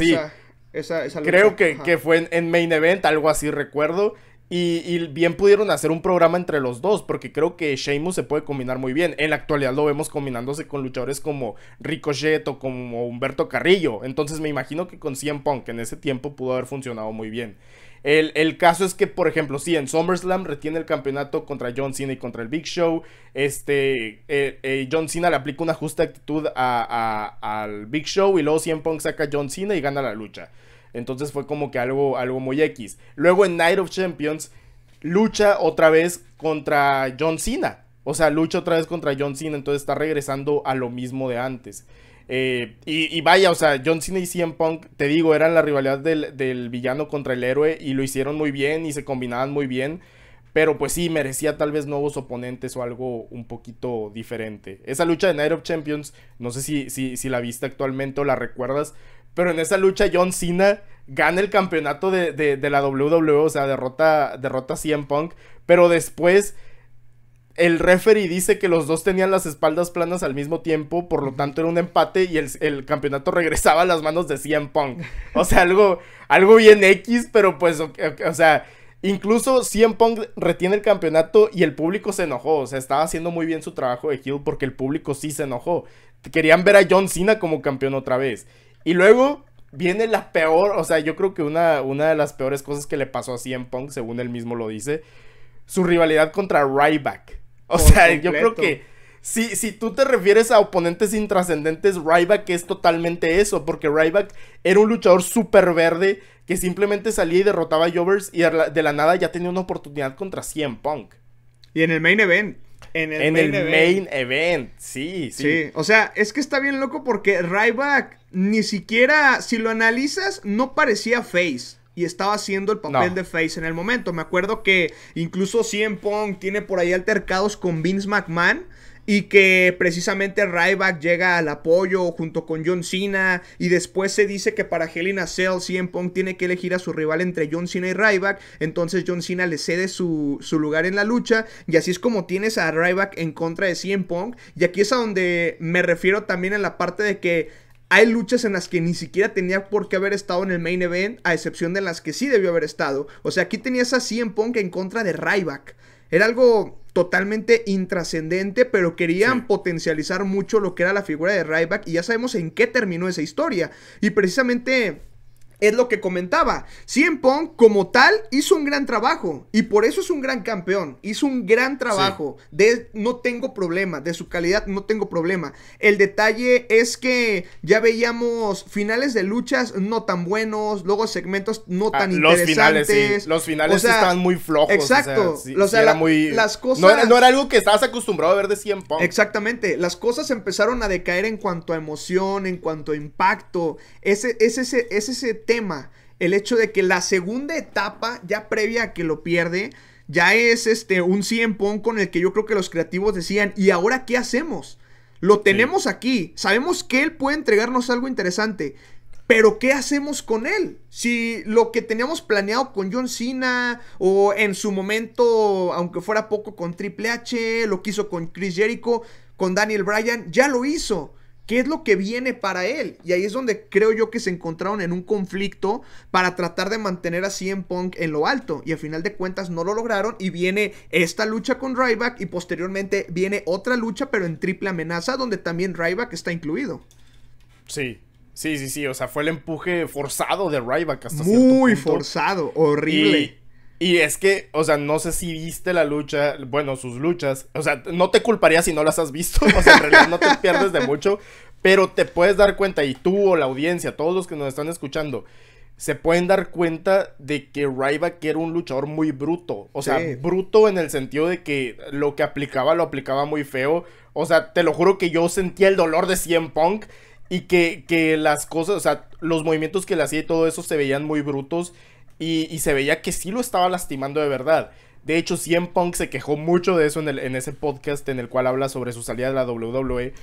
esa, lucha. Creo que, fue en Main Event, algo así recuerdo. Y, bien pudieron hacer un programa entre los dos, porque creo que Sheamus se puede combinar muy bien. En la actualidad lo vemos combinándose con luchadores como Ricochet o como Humberto Carrillo. Entonces me imagino que con CM Punk en ese tiempo pudo haber funcionado muy bien. El, caso es que, por ejemplo, si en SummerSlam retiene el campeonato contra John Cena y contra el Big Show. Este, eh, eh, John Cena le aplica una justa actitud al Big Show y luego CM Punk saca a John Cena y gana la lucha. Entonces fue como que algo, algo muy X. Luego en Night of Champions lucha otra vez contra John Cena. O sea, lucha otra vez contra John Cena, entonces está regresando a lo mismo de antes. Eh, y, vaya, o sea, John Cena y CM Punk, te digo, eran la rivalidad del, villano contra el héroe y lo hicieron muy bien y se combinaban muy bien. Pero pues sí, merecía tal vez nuevos oponentes o algo un poquito diferente. Esa lucha de Night of Champions, no sé si, si, si la viste actualmente o la recuerdas, pero en esa lucha John Cena gana el campeonato de, la WWE, o sea, derrota, derrota a CM Punk. Pero después el referee dice que los dos tenían las espaldas planas al mismo tiempo, por lo tanto era un empate y el, campeonato [laughs] regresaba a las manos de CM Punk. O sea, algo, algo bien X, pero pues, o, sea, incluso CM Punk retiene el campeonato y el público se enojó. O sea, estaba haciendo muy bien su trabajo de Hill porque el público sí se enojó. Querían ver a John Cena como campeón otra vez. Y luego viene la peor, o sea, yo creo que una, una de las peores cosas que le pasó a CM Punk, según él mismo lo dice, su rivalidad contra Ryback. O sea, yo creo que si, si tú te refieres a oponentes intrascendentes, Ryback es totalmente eso, porque Ryback era un luchador súper verde que simplemente salía y derrotaba a Jovers y de la, nada ya tenía una oportunidad contra CM Punk. Y en el main event. En el, main, event. sí. Sí, o sea, es que está bien loco porque Ryback ni siquiera, si lo analizas, no parecía Face. Y estaba haciendo el papel de Face en el momento. Me acuerdo que incluso CM pong tiene por ahí altercados con Vince McMahon. Y que precisamente Ryback llega al apoyo junto con John Cena. Y después se dice que para Helena Cell, CM pong tiene que elegir a su rival entre John Cena y Ryback. Entonces John Cena le cede su, su lugar en la lucha. Y así es como tienes a Ryback en contra de CM pong Y aquí es a donde me refiero también en la parte de que hay luchas en las que ni siquiera tenía por qué haber estado en el main event, a excepción de las que sí debió haber estado. O sea, aquí tenías a CM Punk en contra de Ryback. Era algo totalmente intrascendente, pero querían potencializar mucho lo que era la figura de Ryback y ya sabemos en qué terminó esa historia. Y precisamente es lo que comentaba. CM Punk como tal hizo un gran trabajo y por eso es un gran campeón. Hizo un gran trabajo. De, no tengo problema, de su calidad no tengo problema. El detalle es que ya veíamos finales de luchas no tan buenos, luego segmentos no ah, tan interesantes. Los finales, sí. los finales estaban muy flojos. Exacto. las cosas... No era, algo que estabas acostumbrado a ver de CM Exactamente. Las cosas empezaron a decaer en cuanto a emoción, en cuanto a impacto. Ese, ese, ese, ese, ese el hecho de que la segunda etapa, ya previa a que lo pierde, ya es este, un cien con el que yo creo que los creativos decían, ¿y ahora qué hacemos? Lo tenemos aquí, sabemos que él puede entregarnos algo interesante, pero ¿qué hacemos con él? Si lo que teníamos planeado con John Cena o en su momento, aunque fuera poco, con Triple H, lo que hizo con Chris Jericho, con Daniel Bryan, ya lo hizo. ¿Qué es lo que viene para él? Y ahí es donde creo yo que se encontraron en un conflicto para tratar de mantener a CM Punk en lo alto. Y al final de cuentas no lo lograron. Y viene esta lucha con Ryback. Y posteriormente viene otra lucha, pero en triple amenaza, donde también Ryback está incluido. Sí, sí, sí, sí. O sea, fue el empuje forzado de Ryback hasta Muy cierto punto. forzado, horrible. Y es que, o sea, no sé si viste la lucha, bueno, sus luchas. O sea, no te culparía si no las has visto. [laughs] O sea, en realidad no te pierdes de mucho. Pero te puedes dar cuenta, y tú o la audiencia, todos los que nos están escuchando, se pueden dar cuenta de que Ryback era un luchador muy bruto. O sea, bruto en el sentido de que lo que aplicaba lo aplicaba muy feo. O sea, te lo juro que yo sentía el dolor de CM Punk y que, que las cosas, o sea, los movimientos que le hacía y todo eso se veían muy brutos. Y, se veía que sí lo estaba lastimando de verdad. De hecho, CM Punk se quejó mucho de eso en, en ese podcast en el cual habla sobre su salida de la WWE.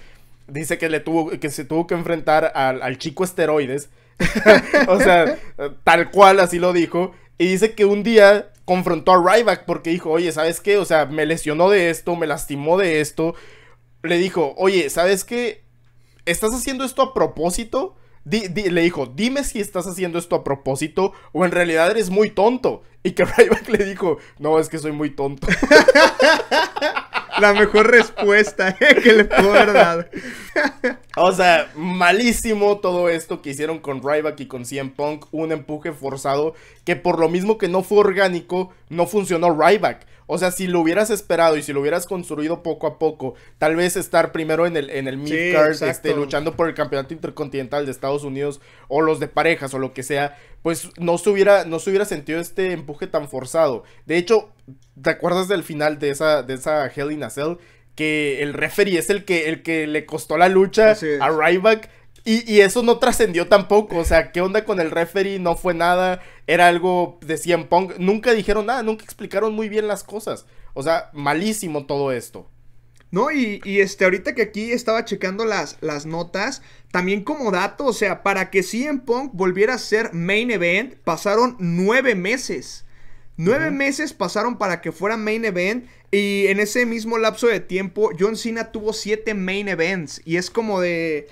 Dice que, le tuvo, que se tuvo que enfrentar al, al chico esteroides. [laughs] o sea, tal cual así lo dijo. Y dice que un día confrontó a Ryback porque dijo, oye, ¿sabes qué? O sea, me lesionó de esto, me lastimó de esto. Le dijo, oye, ¿sabes qué? ¿Estás haciendo esto a propósito? le dijo, dime si estás haciendo esto a propósito o en realidad eres muy tonto. Y que [laughs] Ryback le dijo, no, es que soy muy tonto. [laughs] La mejor respuesta ¿eh? que le puedo haber [laughs] o sea, malísimo todo esto que hicieron con Ryback y con CM Punk. Un empuje forzado que por lo mismo que no fue orgánico, no funcionó Ryback. O sea, si lo hubieras esperado y si lo hubieras construido poco a poco, tal vez estar primero en el, en el mid este, luchando por el campeonato intercontinental de Estados Unidos o los de parejas o lo que sea, pues no se hubiera, no se sentido este empuje tan forzado. De hecho, ¿te acuerdas del final de esa, de esa Hell in a Cell? que el referee es el que, el que le costó la lucha a Ryback y, eso no trascendió tampoco. O sea, ¿qué onda con el referee? No fue nada. Era algo de CM Punk. Nunca dijeron nada, nunca explicaron muy bien las cosas. O sea, malísimo todo esto. No, y, este, ahorita que aquí estaba checando las, las notas, también como dato, o sea, para que CM Punk volviera a ser main event, pasaron nueve meses. Nueve meses pasaron para que fuera main event y en ese mismo lapso de tiempo John Cena tuvo siete main events y es como de...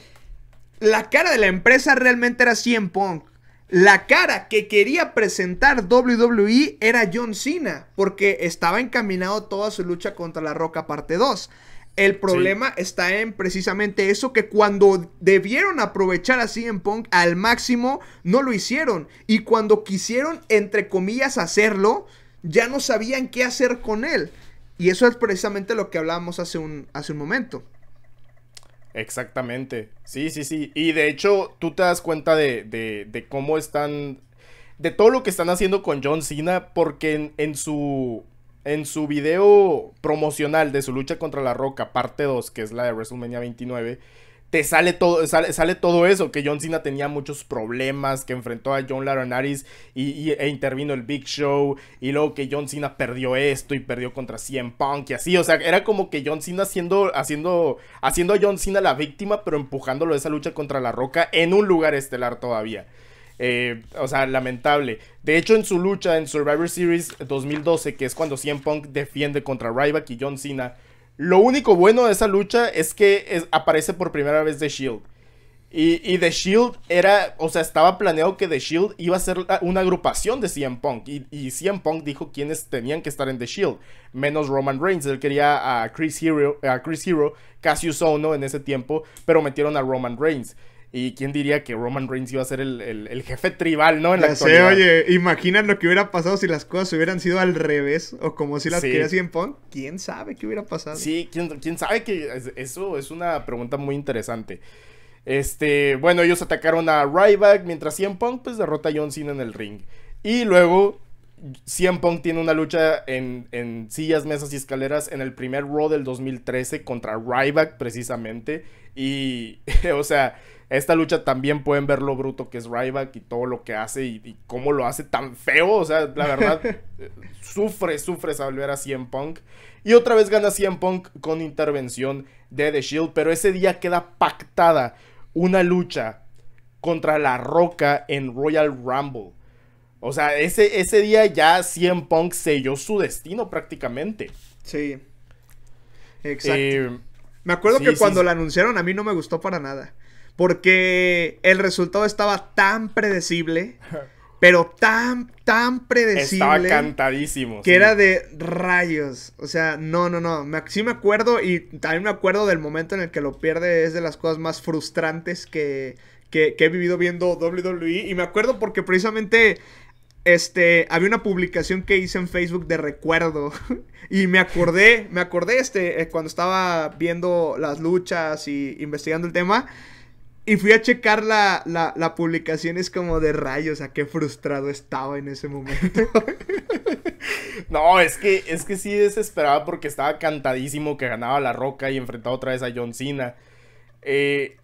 La cara de la empresa realmente era CM Punk. La cara que quería presentar WWE era John Cena, porque estaba encaminado toda su lucha contra la Roca parte 2. El problema está en precisamente eso que cuando debieron aprovechar a CM Punk al máximo, no lo hicieron. Y cuando quisieron, entre comillas, hacerlo, ya no sabían qué hacer con él. Y eso es precisamente lo que hablábamos hace hace un momento. Exactamente. Sí, sí, sí. Y de hecho, tú te das cuenta de, cómo están. De todo lo que están haciendo con John Cena, porque en, su en su video promocional de su lucha contra la Roca, parte 2, que es la de WrestleMania 29, te sale todo, sale, todo eso, que John Cena tenía muchos problemas, que enfrentó a John Laranaris y, e intervino el Big Show, y luego que John Cena perdió esto y perdió contra CM Punk y así, o sea, era como que John Cena haciendo, haciendo, haciendo a John Cena la víctima, pero empujándolo de esa lucha contra la roca en un lugar estelar todavía. Eh, o sea, lamentable. De hecho, en su lucha en Survivor Series 2012, que es cuando CM Punk defiende contra Ryback y John Cena, lo único bueno de esa lucha es que aparece por primera vez The Shield. Y, The Shield era, o sea, estaba planeado que The Shield iba a ser una agrupación de CM Punk. Y, CM Punk dijo quiénes tenían que estar en The Shield, menos Roman Reigns. Él quería a Chris Hero, a Chris Hero Cassius Ono en ese tiempo, pero metieron a Roman Reigns. Y quién diría que Roman Reigns iba a ser el, jefe tribal, ¿no? En la sé, oye, imagina lo que hubiera pasado si las cosas hubieran sido al revés o como si las sí. quería Punk. ¿Quién sabe qué hubiera pasado? Sí, quién, sabe que eso es una pregunta muy interesante. Este, bueno, ellos atacaron a Ryback mientras 100 Punk pues derrota a John Cena en el ring. Y luego CM Punk tiene una lucha en, en, sillas, mesas y escaleras en el primer Raw del 2013 contra Ryback precisamente. Y, [laughs] o sea, esta lucha también pueden ver lo bruto que es Ryback y todo lo que hace y, cómo lo hace tan feo. O sea, la verdad, [laughs] eh, sufre, sufre volver a CM Punk. Y otra vez gana CM Punk con intervención de The Shield, pero ese día queda pactada una lucha contra La Roca en Royal Rumble. O sea, ese, ese día ya CM Punk selló su destino prácticamente. Sí. Eh, Exacto. me acuerdo que cuando la anunciaron a mí no me gustó para nada. Porque el resultado estaba tan predecible, pero tan, tan predecible. Estaba cantadísimo. Que era de rayos. O sea, no, no, no. sí me acuerdo y también me acuerdo del momento en el que lo pierde. Es de las cosas más frustrantes que, he vivido viendo WWE. Y me acuerdo porque precisamente este, había una publicación que hice en Facebook de recuerdo [laughs] y me acordé, me acordé este, eh, cuando estaba viendo las luchas y investigando el tema y fui a checar la, la, publicación, es como de rayos, a qué frustrado estaba en ese momento. [laughs] no, es que, es que sí desesperaba porque estaba cantadísimo que ganaba La Roca y enfrentaba otra vez a John Cena. Eh,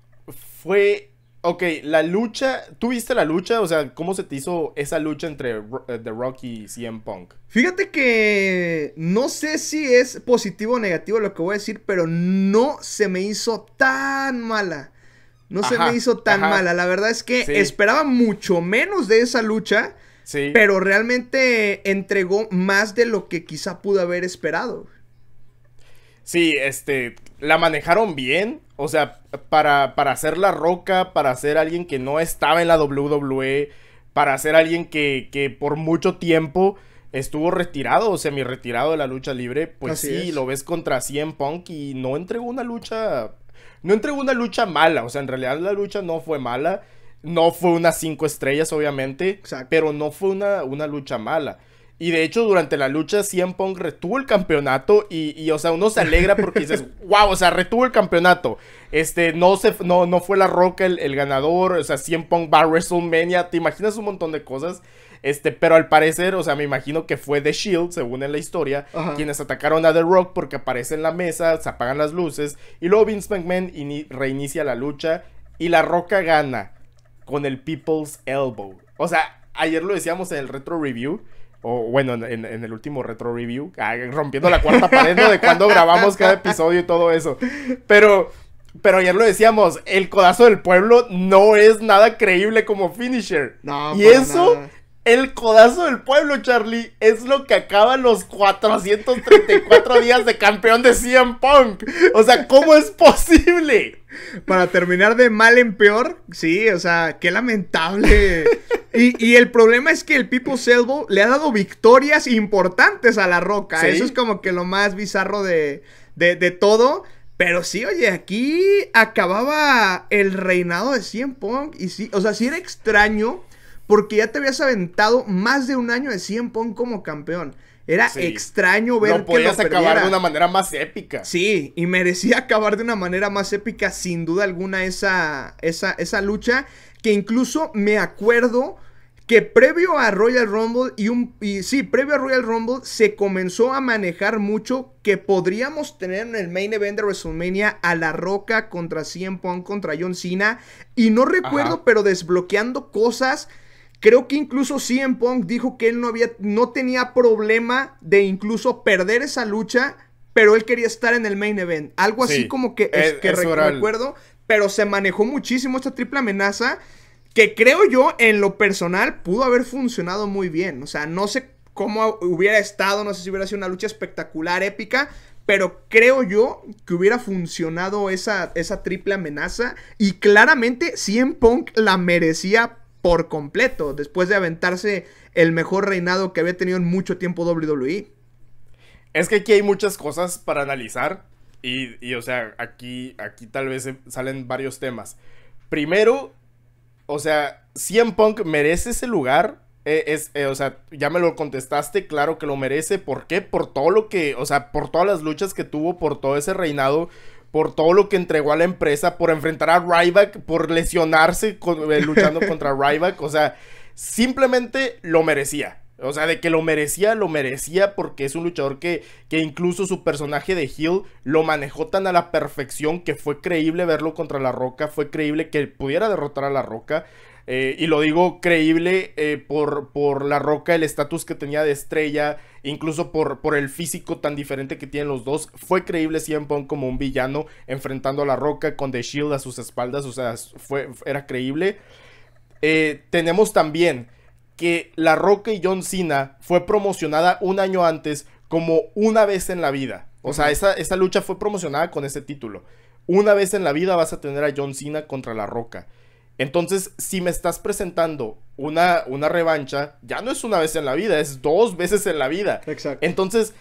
fue Ok, la lucha, ¿tú viste la lucha? O sea, ¿cómo se te hizo esa lucha entre eh, The Rock y CM Punk? Fíjate que no sé si es positivo o negativo lo que voy a decir, pero no se me hizo tan mala no se me hizo tan mala. La verdad es que esperaba mucho menos de esa lucha. Sí. Pero realmente entregó más de lo que quizá pudo haber esperado. Sí, este, la manejaron bien. O sea, para, para hacer la roca, para ser alguien que no estaba en la WWE, para ser alguien que, por mucho tiempo estuvo retirado o sea, mi retirado de la lucha libre, pues sí, lo ves contra 100 Punk y no entregó una lucha no entregó una lucha mala, o sea, en realidad la lucha no fue mala. No fue unas cinco estrellas, obviamente, pero no fue una, una lucha mala. Y de hecho, durante la lucha, CM pong retuvo el campeonato. Y, o sea, uno se alegra porque dices, wow, [laughs] o sea, retuvo el campeonato. Este, no, se, no, no fue La Roca el, el ganador. O sea, CM Punk va a WrestleMania. Te imaginas un montón de cosas. Este, pero al parecer, o sea, me imagino que fue The Shield, según en la historia, quienes atacaron a The Rock porque aparece en la mesa, se apagan las luces y luego Vince McMahon reinicia la lucha y La Roca gana con el People's Elbow. O sea, ayer lo decíamos en el retro review. O bueno, en, el último retro review, rompiendo la cuarta pared de cuando grabamos cada episodio y todo eso. Pero pero ayer lo decíamos, el codazo del pueblo no es nada creíble como finisher. No, y eso el codazo del pueblo, Charlie, es lo que acaba los 434 días de campeón de CM Punk. O sea, ¿cómo es posible? Para terminar de mal en peor, sí, o sea, qué lamentable. Y, el problema es que el Pipo Selvo le ha dado victorias importantes a la roca. Eso es como que lo más bizarro de, de, todo. Pero sí, oye, aquí acababa el reinado de CM Punk. Y sí, o sea, sí era extraño porque ya te habías aventado más de un año de 100 Pong como campeón. Era extraño ver no podías acabar de una manera más épica. Sí, y merecía acabar de una manera más épica, sin duda alguna, esa, esa, esa lucha. Que incluso me acuerdo que previo a Royal Rumble y un y sí, previo a Royal Rumble se comenzó a manejar mucho que podríamos tener en el main event de WrestleMania a La Roca contra 100 Punk contra John Cena y no recuerdo, pero desbloqueando cosas Creo que incluso CM Punk dijo que él no, había, no tenía problema de incluso perder esa lucha, pero él quería estar en el main event. Algo así como que, e-, recuerdo, pero se manejó muchísimo esta triple amenaza que creo yo, en lo personal, pudo haber funcionado muy bien. O sea, no sé cómo hubiera estado, no sé si hubiera sido una lucha espectacular, épica, pero creo yo que hubiera funcionado esa, esa triple amenaza y claramente CM Punk la merecía por completo, después de aventarse el mejor reinado que había tenido en mucho tiempo WWE. Es que aquí hay muchas cosas para analizar y, o sea, aquí, aquí tal vez em, salen varios temas. Primero, o sea, CM Punk merece ese lugar. Eh, es, eh, o sea, ya me lo contestaste, claro que lo merece. ¿Por qué? Por todo lo que, o sea, por todas las luchas que tuvo, por todo ese reinado por todo lo que entregó a la empresa, por enfrentar a Ryback, por lesionarse eh, luchando [laughs] contra Ryback. O sea, simplemente lo merecía. O sea, de que lo merecía, lo merecía porque es un luchador que, que incluso su personaje de Hill lo manejó tan a la perfección que fue creíble verlo contra La Roca, fue creíble que pudiera derrotar a La Roca. Eh, y lo digo creíble eh, por, La Roca, el estatus que tenía de estrella, incluso por, el físico tan diferente que tienen los dos. Fue creíble siempre como un villano enfrentando a La Roca con The Shield a sus espaldas, o sea, fue, era creíble. Eh, tenemos también que La Roca y John Cena fue promocionada un año antes como una vez en la vida. O sea, esa, esa lucha fue promocionada con ese título. Una vez en la vida vas a tener a John Cena contra La Roca. Entonces, si me estás presentando una, una revancha, ya no es una vez en la vida, es dos veces en la vida. Exacto. Entonces,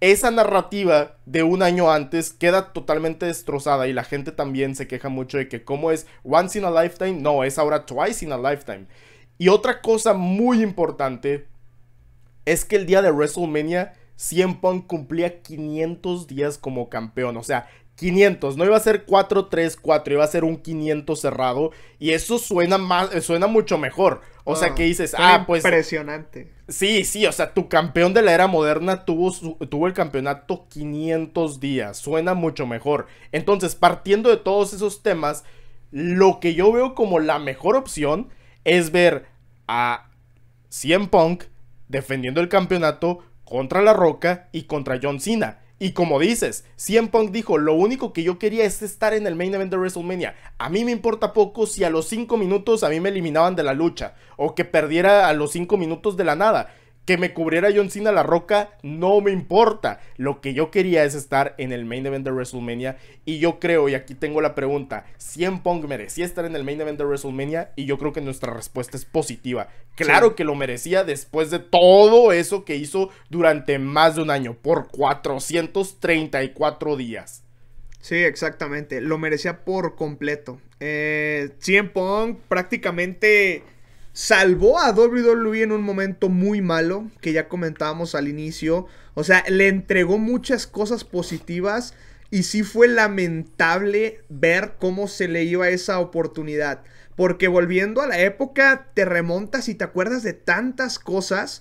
esa narrativa de un año antes queda totalmente destrozada y la gente también se queja mucho de que cómo es once in a lifetime, no, es ahora twice in a lifetime. Y otra cosa muy importante es que el día de WrestleMania, CM cumplía 500 días como campeón, o sea, 500, no iba a ser 4-3-4, iba a ser un 500 cerrado y eso suena más suena mucho mejor. O sea, ah, que dices, "Ah, pues impresionante." Sí, sí, o sea, tu campeón de la era moderna tuvo tuvo el campeonato 500 días, suena mucho mejor. Entonces, partiendo de todos esos temas, lo que yo veo como la mejor opción es ver a CM Punk defendiendo el campeonato contra La Roca y contra John Cena. Y como dices, CM Punk dijo, lo único que yo quería es estar en el main event de WrestleMania. A mí me importa poco si a los 5 minutos a mí me eliminaban de la lucha o que perdiera a los 5 minutos de la nada. Que me cubriera John Cena la roca, no me importa. Lo que yo quería es estar en el main event de WrestleMania. Y yo creo, y aquí tengo la pregunta: ¿Cien Pong merecía estar en el main event de WrestleMania? Y yo creo que nuestra respuesta es positiva. Claro que lo merecía después de todo eso que hizo durante más de un año, por 434 días. Sí, exactamente. Lo merecía por completo. Eh, Pong prácticamente salvó a WWE en un momento muy malo, que ya comentábamos al inicio. O sea, le entregó muchas cosas positivas y sí fue lamentable ver cómo se le iba esa oportunidad. Porque volviendo a la época, te remontas y te acuerdas de tantas cosas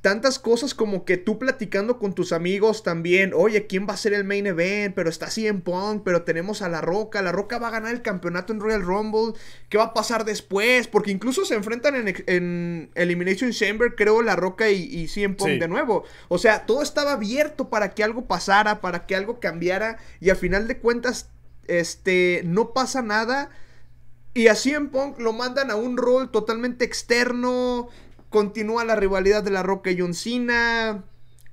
tantas cosas como que tú platicando con tus amigos también, oye, ¿quién va a ser el main event? Pero está en Punk, pero tenemos a La Roca, La Roca va a ganar el campeonato en Royal Rumble, ¿qué va a pasar después? Porque incluso se enfrentan en, Elimination Chamber, creo, La Roca y, y CM de nuevo. O sea, todo estaba abierto para que algo pasara, para que algo cambiara, y a final de cuentas, este, no pasa nada. Y a en Punk lo mandan a un rol totalmente externo, Continúa la rivalidad de La Roca y Cena.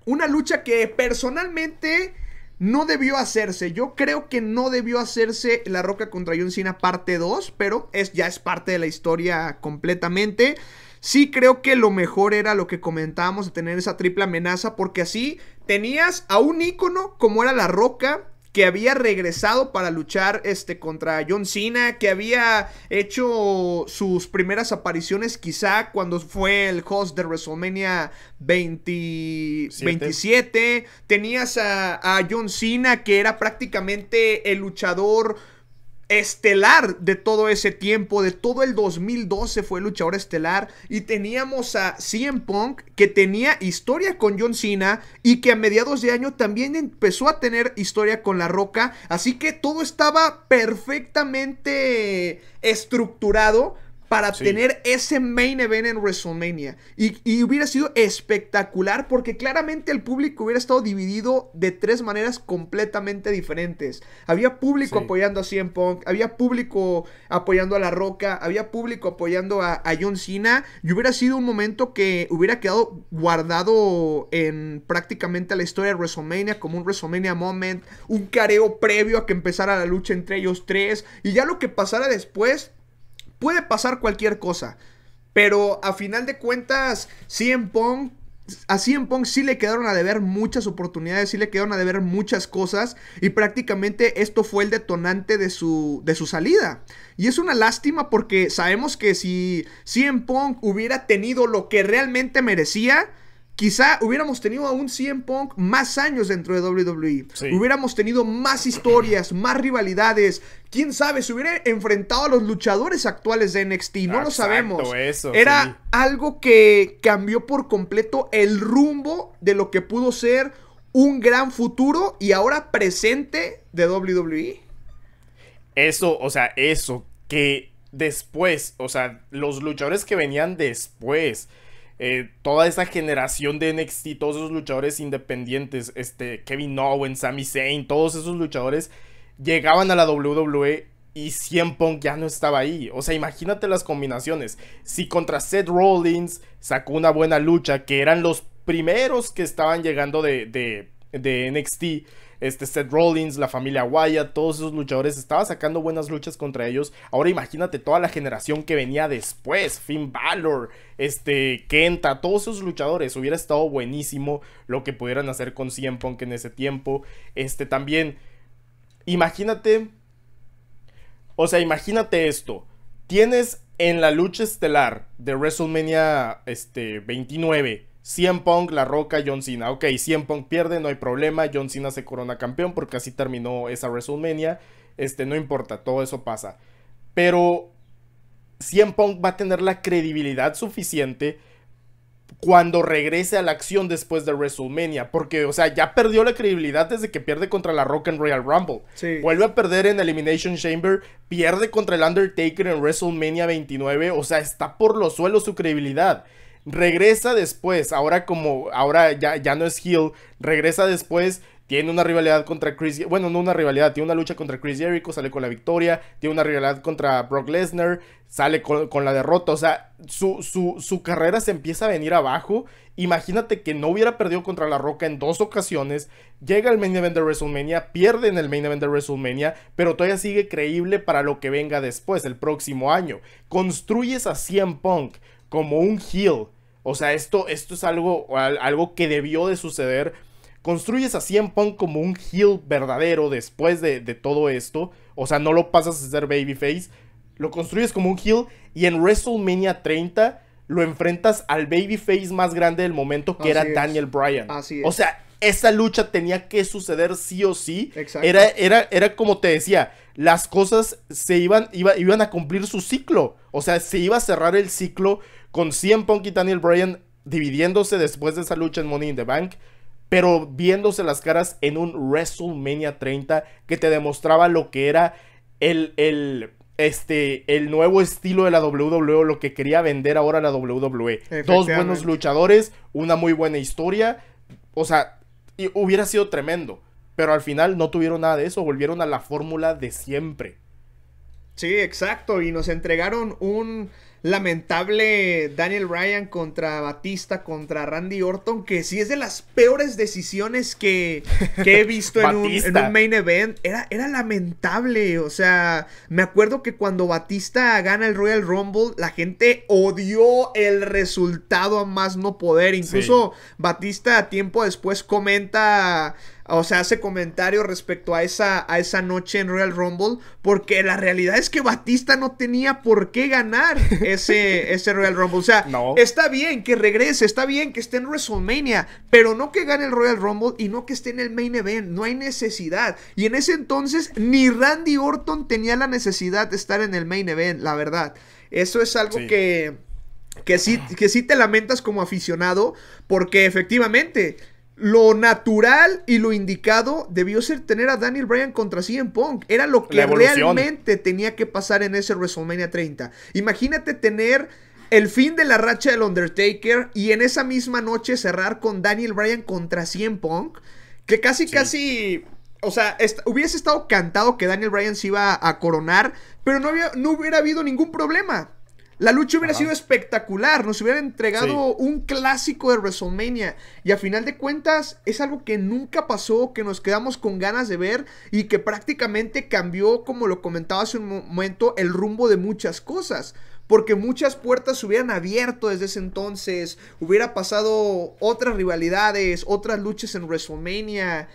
Una lucha que personalmente no debió hacerse. Yo creo que no debió hacerse La Roca contra John Cena parte 2, pero es, ya es parte de la historia completamente. Sí creo que lo mejor era lo que comentábamos de tener esa triple amenaza, porque así tenías a un ícono como era La Roca, que había regresado para luchar este, contra John Cena, que había hecho sus primeras apariciones quizá cuando fue el host de WrestleMania 27. Tenías a, a John Cena, que era prácticamente el luchador estelar de todo ese tiempo, de todo el 2012 fue luchador estelar y teníamos a CM Punk que tenía historia con John Cena y que a mediados de año también empezó a tener historia con La Roca, así que todo estaba perfectamente estructurado para tener ese main event en WrestleMania. Y, y, hubiera sido espectacular porque claramente el público hubiera estado dividido de tres maneras completamente diferentes. Había público apoyando a CM Punk, había público apoyando a La Roca, había público apoyando a, a John Cena. Y hubiera sido un momento que hubiera quedado guardado en prácticamente la historia de WrestleMania como un WrestleMania Moment, un careo previo a que empezara la lucha entre ellos tres. Y ya lo que pasara después puede pasar cualquier cosa. Pero a final de cuentas, CM Pong. a CM Pong sí le quedaron a deber muchas oportunidades, sí le quedaron a deber muchas cosas y prácticamente esto fue el detonante de su, de su salida. Y es una lástima porque sabemos que si CM Pong hubiera tenido lo que realmente merecía, Quizá hubiéramos tenido aún un Punk más años dentro de WWE. Hubiéramos tenido más historias, más rivalidades. Quién sabe, se hubiera enfrentado a los luchadores actuales de NXT. No lo sabemos. Eso, Era algo que cambió por completo el rumbo de lo que pudo ser un gran futuro y ahora presente de WWE. Eso, o sea, eso que después, o sea, los luchadores que venían después eh, toda esa generación de NXT, todos esos luchadores independientes, este, Kevin Owens, Sami Zayn, todos esos luchadores llegaban a la WWE y Cien Punk ya no estaba ahí. O sea, imagínate las combinaciones. Si contra Seth Rollins sacó una buena lucha, que eran los primeros que estaban llegando de NXT, este Seth Rollins, la familia Wyatt, todos esos luchadores, estaba sacando buenas luchas contra ellos. Ahora imagínate toda la generación que venía después, Finn Balor, este Kenta, todos esos luchadores, hubiera estado buenísimo lo que pudieran hacer con CM Punk en ese tiempo. Este también imagínate o sea, imagínate esto. Tienes en la lucha estelar de WrestleMania este, 29 100 Punk, La Roca, John Cena. Ok, 100 Punk pierde, no hay problema. John Cena se corona campeón porque así terminó esa WrestleMania. Este, no importa, todo eso pasa. Pero 100 Punk va a tener la credibilidad suficiente cuando regrese a la acción después de WrestleMania. Porque, o sea, ya perdió la credibilidad desde que pierde contra la Roca en Royal Rumble. Sí. Vuelve a perder en Elimination Chamber. Pierde contra el Undertaker en WrestleMania 29. O sea, está por los suelos su credibilidad regresa después, ahora como, ahora ya, ya no es heel, regresa después, tiene una rivalidad contra Chris, bueno, no una rivalidad, tiene una lucha contra Chris Jericho, sale con la victoria, tiene una rivalidad contra Brock Lesnar, sale con, la derrota, o sea, su, su, su carrera se empieza a venir abajo, imagínate que no hubiera perdido contra La Roca en dos ocasiones, llega al main event de WrestleMania, pierde en el main event de WrestleMania, pero todavía sigue creíble para lo que venga después, el próximo año, construyes a 100 Punk, como un heel. O sea, esto, esto es algo, algo que debió de suceder. Construyes a CM Punk como un heel verdadero después de, todo esto. O sea, no lo pasas a ser babyface. Lo construyes como un heel y en WrestleMania 30 lo enfrentas al babyface más grande del momento que era Daniel Bryan. O sea, esa lucha tenía que suceder sí o sí. Era, era, era como te decía, las cosas se iban, iban a cumplir su ciclo. O sea, se iba a cerrar el ciclo con 100 Punk y Daniel Bryan dividiéndose después de esa lucha en Money in the Bank, pero viéndose las caras en un WrestleMania 30 que te demostraba lo que era el, el, este, el nuevo estilo de la WWE, lo que quería vender ahora la WWE. Dos buenos luchadores, una muy buena historia, o sea, hubiera sido tremendo, pero al final no tuvieron nada de eso, volvieron a la fórmula de siempre. Sí, exacto, y nos entregaron un lamentable Daniel Ryan contra Batista, contra Randy Orton, que sí es de las peores decisiones que, he visto en, un, main event. Era, era lamentable, o sea, me acuerdo que cuando Batista gana el Royal Rumble, la gente odió el resultado a más no poder. Incluso Batista Batista tiempo después comenta o sea, hace comentario respecto a esa, a esa noche en Royal Rumble, porque la realidad es que Batista no tenía por qué ganar ese, [laughs] ese Royal Rumble. O sea, está bien que regrese, está bien que esté en WrestleMania, pero no que gane el Royal Rumble y no que esté en el main event, no hay necesidad. Y en ese entonces ni Randy Orton tenía la necesidad de estar en el main event, la verdad. Eso es algo que... Que sí, que sí te lamentas como aficionado, porque efectivamente lo natural y lo indicado debió ser tener a Daniel Bryan contra CM Punk. Era lo que realmente tenía que pasar en ese WrestleMania 30. Imagínate tener el fin de la racha del Undertaker y en esa misma noche cerrar con Daniel Bryan contra CM Punk. Que casi, casi. O sea, hubiese estado cantado que Daniel Bryan se iba a, coronar, pero no, había, no hubiera habido ningún problema. La lucha hubiera sido espectacular, nos hubiera entregado un clásico de WrestleMania. Y a final de cuentas, es algo que nunca pasó, que nos quedamos con ganas de ver y que prácticamente cambió, como lo comentaba hace un momento, el rumbo de muchas cosas porque muchas puertas se hubieran abierto desde ese entonces, hubiera pasado otras rivalidades, otras luchas en WrestleMania.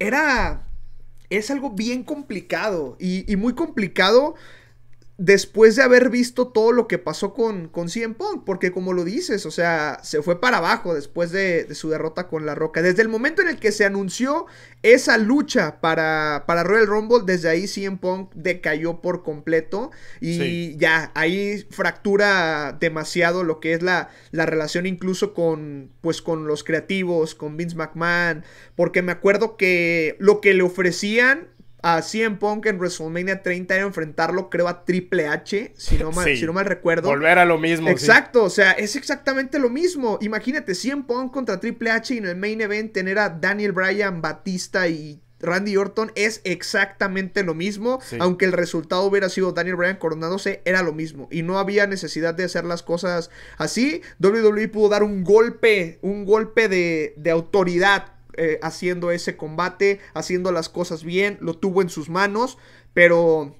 Era... Es algo bien complicado y muy complicado después de haber visto todo lo que pasó con, con CM Punk, porque como lo dices, o sea, se fue para abajo después de, su derrota con La Roca. Desde el momento en el que se anunció esa lucha para, para Royal Rumble, desde ahí CM Punk decayó por completo y ya, ahí fractura demasiado lo que es la, la relación incluso con, pues, con los creativos, con Vince McMahon, porque me acuerdo que lo que le ofrecían a CM Punk en WrestleMania 30 era enfrentarlo, creo, a Triple H, si no mal, si no recuerdo. Volver a lo mismo. Exacto, o sea, es exactamente lo mismo. Imagínate CM Punk contra Triple H y en el main event tener a Daniel Bryan, Batista y Randy Orton es exactamente lo mismo, aunque el resultado hubiera sido Daniel Bryan coronándose, era lo mismo y no había necesidad de hacer las cosas así. WWE pudo dar un golpe, un golpe de, de autoridad eh, haciendo ese combate, haciendo las cosas bien, lo tuvo en sus manos, pero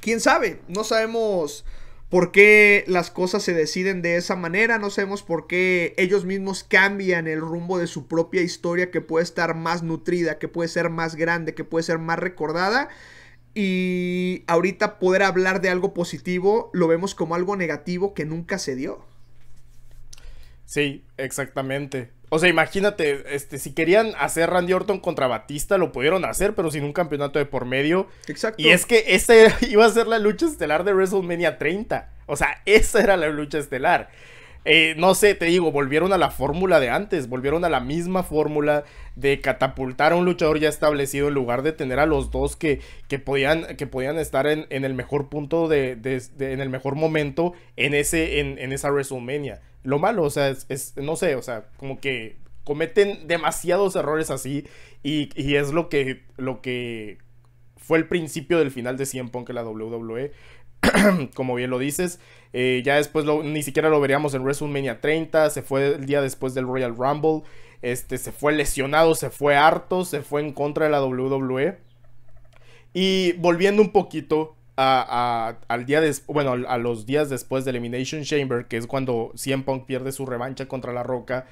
quién sabe, no sabemos por qué las cosas se deciden de esa manera, no sabemos por qué ellos mismos cambian el rumbo de su propia historia que puede estar más nutrida, que puede ser más grande, que puede ser más recordada. Y ahorita poder hablar de algo positivo lo vemos como algo negativo que nunca se dio. Sí, exactamente. O sea, imagínate, este, si querían hacer Randy Orton contra Batista, lo pudieron hacer, pero sin un campeonato de por medio. Exacto. Y es que esa [laughs] iba a ser la lucha estelar de WrestleMania 30. O sea, esa era la lucha estelar. Eh, no sé, te digo, volvieron a la fórmula de antes, volvieron a la misma fórmula de catapultar a un luchador ya establecido en lugar de tener a los dos que, que, podían, que podían estar en, en el mejor punto, de, de, en el mejor momento en, ese, en, en esa WrestleMania lo malo, o sea, es, no sé, o sea, como que cometen demasiados errores así y, es lo que, lo que fue el principio del final de 100 Punk en la WWE. [clears throat] como bien lo dices, eh, ya después ni siquiera lo veríamos en WrestleMania 30, se fue el día después del Royal Rumble, este, se fue lesionado, se fue harto, se fue en contra de la WWE. Y volviendo un poquito a, al día bueno, a los días después de Elimination Chamber, que es cuando CM Punk pierde su revancha contra La Roca,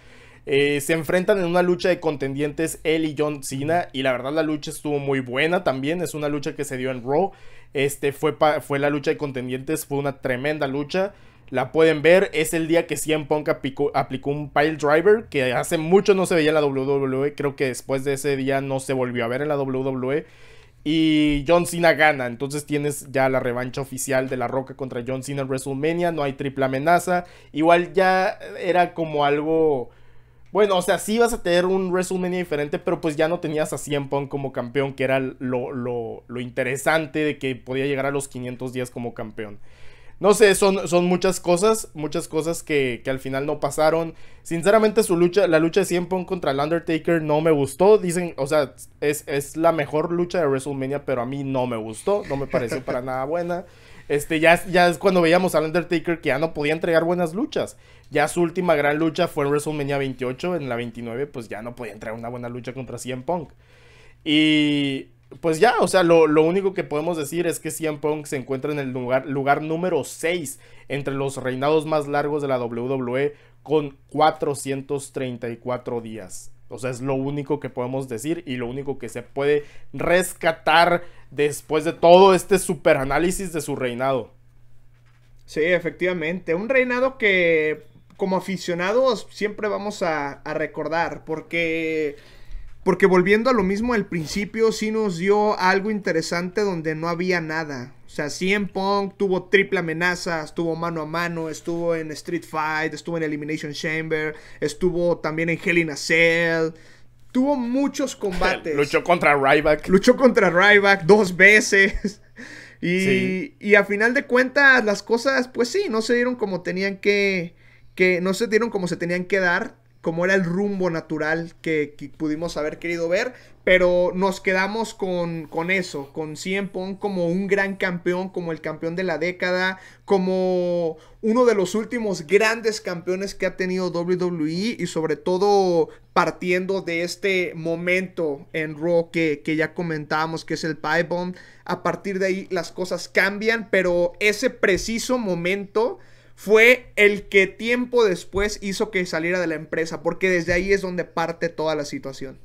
eh, se enfrentan en una lucha de contendientes él y John Cena. Y la verdad, la lucha estuvo muy buena también. Es una lucha que se dio en Raw. Este fue, fue la lucha de contendientes, fue una tremenda lucha. La pueden ver, es el día que CM Punk aplicó, aplicó un pile driver que hace mucho no se veía en la WWE. Creo que después de ese día no se volvió a ver en la WWE y John Cena gana. Entonces tienes ya la revancha oficial de La Roca contra John Cena en WrestleMania. No hay triple amenaza. Igual ya era como algo. Bueno, o sea, sí vas a tener un WrestleMania diferente, pero pues ya no tenías a CM Punk como campeón, que era lo, lo interesante de que podía llegar a los 500 días como campeón. No sé, son, son muchas cosas, muchas cosas que, al final no pasaron. Sinceramente, su lucha, la lucha de Cien Punk contra el Undertaker no me gustó. Dicen, o sea, es, la mejor lucha de WrestleMania, pero a mí no me gustó, no me pareció para [laughs] nada buena. Este, ya, ya es cuando veíamos al Undertaker que ya no podía entregar buenas luchas. Ya su última gran lucha fue en WrestleMania 28, en la 29, pues ya no podía entregar una buena lucha contra Cien Punk. Y pues ya, o sea, lo, único que podemos decir es que CM Punk se encuentra en el lugar, lugar número 6 entre los reinados más largos de la WWE con 434 días. O sea, es lo único que podemos decir y lo único que se puede rescatar después de todo este super análisis de su reinado. Sí, efectivamente. Un reinado que como aficionados siempre vamos a recordar porque porque volviendo a lo mismo al principio, sí nos dio algo interesante donde no había nada. O sea, CM Punk tuvo triple amenaza, estuvo mano a mano, estuvo en Street Fight, estuvo en Elimination Chamber, estuvo también en Hell in a Cell. Tuvo muchos [laughs] combates. Luchó contra Ryback. Luchó contra Ryback dos veces. [laughs] y, y a final de cuentas, las cosas, pues sí, no se dieron como tenían que. que no se dieron como se tenían que dar como era el rumbo natural que, pudimos haber querido ver, pero nos quedamos con, eso, con CM como un gran campeón, como el campeón de la década, como uno de los últimos grandes campeones que ha tenido WWE y sobre todo partiendo de este momento en Raw que, ya comentábamos que es el Bomb... a partir de ahí las cosas cambian, pero ese preciso momento fue el que tiempo después hizo que saliera de la empresa, porque desde ahí es donde parte toda la situación.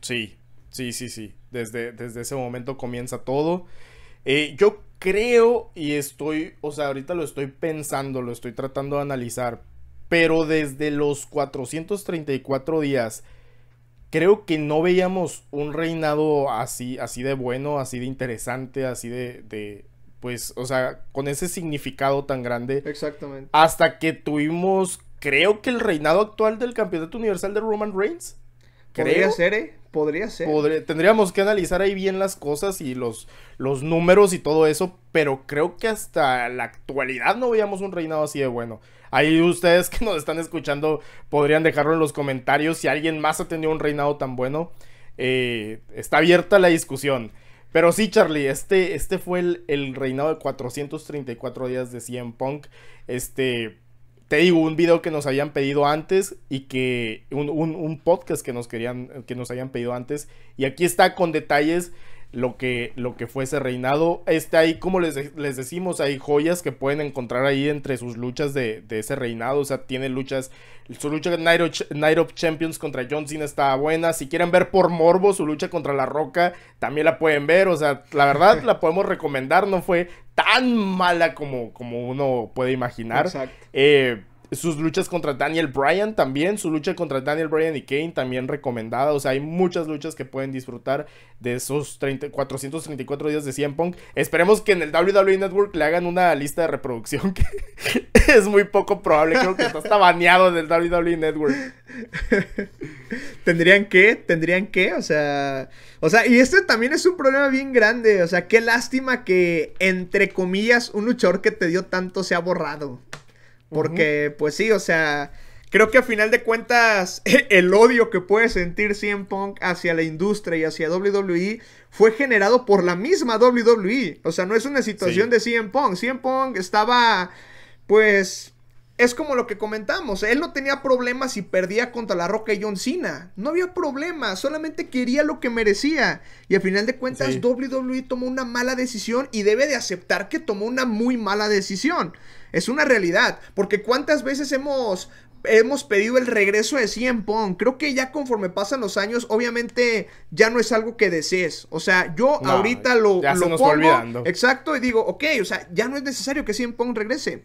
Sí, sí, sí, sí. Desde, desde ese momento comienza todo. Eh, yo creo y estoy, o sea, ahorita lo estoy pensando, lo estoy tratando de analizar, pero desde los 434 días, creo que no veíamos un reinado así, así de bueno, así de interesante, así de, pues, o sea, con ese significado tan grande. Exactamente. Hasta que tuvimos, creo que el reinado actual del Campeonato Universal de Roman Reigns. Podría ser, ¿eh? Podría ser. tendríamos que analizar ahí bien las cosas y los, los números y todo eso, pero creo que hasta la actualidad no veíamos un reinado así de bueno. Ahí ustedes que nos están escuchando podrían dejarlo en los comentarios si alguien más ha tenido un reinado tan bueno. Eh, está abierta la discusión. Pero sí, Charlie, este, este fue el, reinado de 434 días de CM Punk. Este, te digo, un video que nos habían pedido antes y que un, un podcast que nos querían, que nos habían pedido antes. Y aquí está con detalles lo que, lo que fue ese reinado. Este ahí, como les, les decimos, hay joyas que pueden encontrar ahí entre sus luchas de, ese reinado. O sea, tiene luchas. Su lucha de Night of, Champions contra John Cena está buena. Si quieren ver por morbo su lucha contra La Roca, también la pueden ver. O sea, la verdad [laughs] la podemos recomendar. No fue tan mala como, como uno puede imaginar. Exacto. Eh, sus luchas contra Daniel Bryan también, su lucha contra Daniel Bryan y Kane también recomendada. O sea, hay muchas luchas que pueden disfrutar de esos 434 días de 100 Punk. Esperemos que en el WWE Network le hagan una lista de reproducción que [laughs] es muy poco probable. Creo que está hasta baneado del WWE Network. [laughs] ¿Tendrían que? ¿Tendrían que? O sea, o sea, y este también es un problema bien grande. O sea, qué lástima que, entre comillas, un luchador que te dio tanto se ha borrado. Porque, pues sí, o sea, creo que a final de cuentas [laughs] el odio que puede sentir CM Punk hacia la industria y hacia WWE fue generado por la misma WWE. O sea, no es una situación de CM Punk. CM Punk estaba, pues, es como lo que comentamos, él no tenía problemas si perdía contra La Roca y John Cena. No había problema, solamente quería lo que merecía. Y al final de cuentas WWE tomó una mala decisión y debe de aceptar que tomó una muy mala decisión. Es una realidad, porque cuántas veces hemos hemos pedido el regreso de 100 Creo que ya conforme pasan los años, obviamente ya no es algo que desees. O sea, yo ahorita lo, lo olvidando. Exacto, y digo, ok, o sea, ya no es necesario que Cien regrese.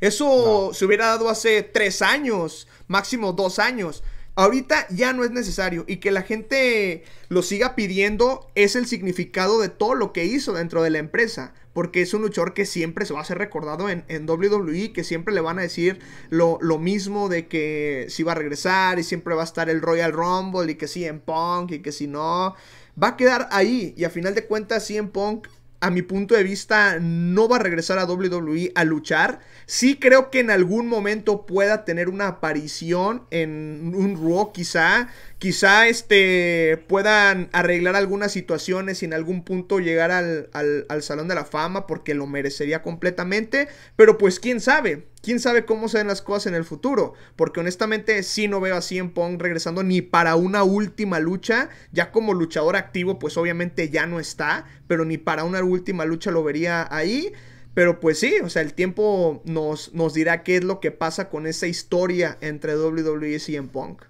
Eso se hubiera dado hace tres años, máximo dos años. Ahorita ya no es necesario y que la gente lo siga pidiendo es el significado de todo lo que hizo dentro de la empresa porque es un luchador que siempre se va a ser recordado en, WWE, que siempre le van a decir lo, mismo de que si va a regresar y siempre va a estar el Royal Rumble y que si en Punk y que si no. Va a quedar ahí y a final de cuentas en Punk a mi punto de vista, no va a regresar a WWE a luchar. Sí creo que en algún momento pueda tener una aparición en un Raw, quizá. Quizá este, puedan arreglar algunas situaciones y en algún punto llegar al, al, al Salón de la Fama porque lo merecería completamente. Pero pues quién sabe quién sabe cómo se den las cosas en el futuro. Porque honestamente sí no veo a CM Punk regresando ni para una última lucha. Ya como luchador activo, pues obviamente ya no está. Pero ni para una última lucha lo vería ahí. Pero pues sí, o sea, el tiempo nos, nos dirá qué es lo que pasa con esa historia entre WWE y CM Punk.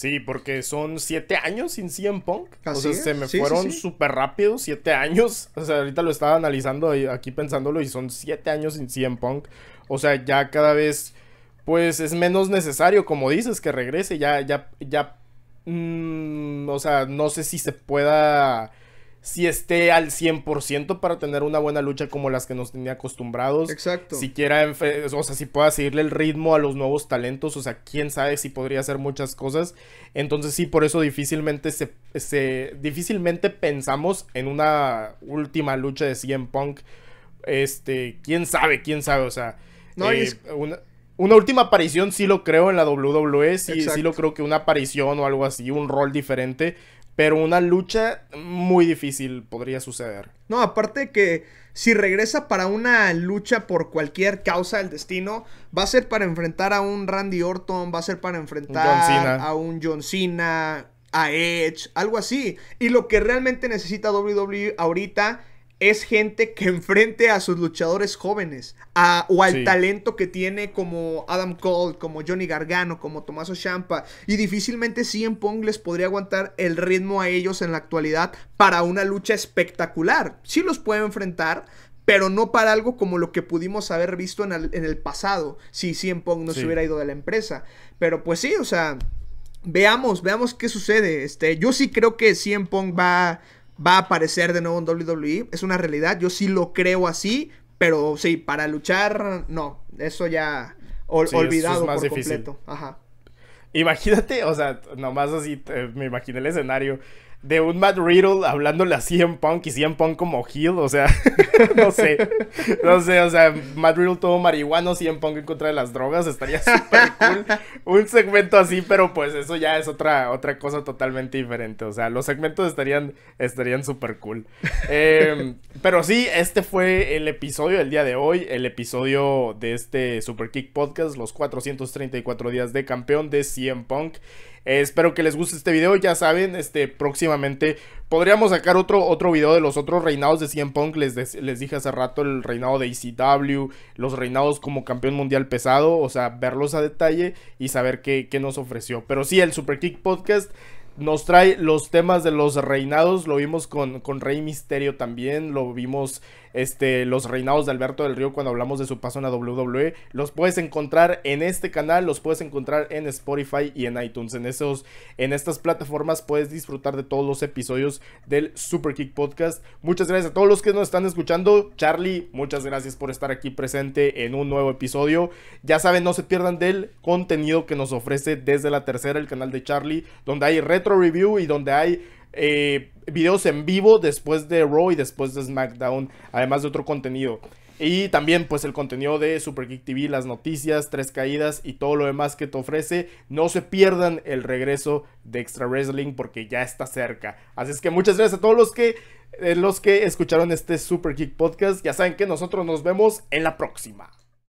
Sí, porque son siete años sin CM Punk. o sea, se me fueron súper rápido, siete años. O sea, ahorita lo estaba analizando aquí pensándolo y son siete años sin CM Punk. O sea, ya cada vez, pues es menos necesario, como dices, que regrese. Ya, ya, ya. Mmm, o sea, no sé si se pueda si esté al 100% para tener una buena lucha como las que nos tenía acostumbrados. Exacto. Si quiera, o sea, si pueda seguirle el ritmo a los nuevos talentos, o sea, quién sabe si podría hacer muchas cosas. Entonces sí, por eso difícilmente se, difícilmente pensamos en una última lucha de CM Punk. Este, quién sabe, quién sabe, o sea, eh, una, una, última aparición sí lo creo en la WWE, sí lo creo que una aparición o algo así, un rol diferente pero una lucha muy difícil podría suceder. No, aparte que si regresa para una lucha por cualquier causa del destino, va a ser para enfrentar a un Randy Orton, va a ser para enfrentar a un John Cena, a Edge, algo así. Y lo que realmente necesita WWE ahorita es gente que enfrente a sus luchadores jóvenes a, o al talento que tiene como Adam Cole, como Johnny Gargano, como Tommaso Champa y difícilmente CM Pong les podría aguantar el ritmo a ellos en la actualidad para una lucha espectacular. Sí los puede enfrentar, pero no para algo como lo que pudimos haber visto en el, pasado si CM Pong no se hubiera ido de la empresa. Pero pues sí, o sea, veamos, veamos qué sucede. Este, yo sí creo que CM Pong va va a aparecer de nuevo en WWE. Es una realidad, yo sí lo creo así, pero sí, para luchar, no. Eso ya olvidado más por difícil. Ajá. Imagínate, o sea, nomás así, eh, me imaginé el escenario de un Matt Riddle hablándole a CM Punk y CM Punk como Hill, o sea, [laughs] no sé, no sé, o sea, Matt Riddle todo marihuano, CM Punk en contra de las drogas, estaría súper cool un segmento así, pero pues eso ya es otra, otra cosa totalmente diferente, o sea, los segmentos estarían, estarían súper cool. Em, pero sí, este fue el episodio del día de hoy, el episodio de este Super Kick Podcast, los 434 días de campeón de CM Punk espero que les guste este video. Ya saben, este, próximamente podríamos sacar otro, otro video de los otros reinados de CM Punk. Les, les dije hace rato el reinado de ECW, los reinados como campeón mundial pesado. O sea, verlos a detalle y saber qué, qué nos ofreció. Pero sí, el Super Kick Podcast nos trae los temas de los reinados. Lo vimos con, con Rey Misterio también. Lo vimos este, los reinados de Alberto del Río cuando hablamos de su paso en la WWE. Los puedes encontrar en este canal, los puedes encontrar en Spotify y en iTunes. En, esos, en estas plataformas puedes disfrutar de todos los episodios del Super Kick Podcast. Muchas gracias a todos los que nos están escuchando. Charlie, muchas gracias por estar aquí presente en un nuevo episodio. Ya saben, no se pierdan del contenido que nos ofrece desde la tercera, el canal de Charlie, donde hay retro review y donde hay eh, videos en vivo después de Raw y después de SmackDown, además de otro contenido. Y también pues el contenido de Super Geek TV, las noticias, tres caídas y todo lo demás que te ofrece. No se pierdan el regreso de Extra Wrestling porque ya está cerca. Así es que muchas gracias a todos los que, eh, los que escucharon este Super Geek Podcast. Ya saben que nosotros nos vemos en la próxima.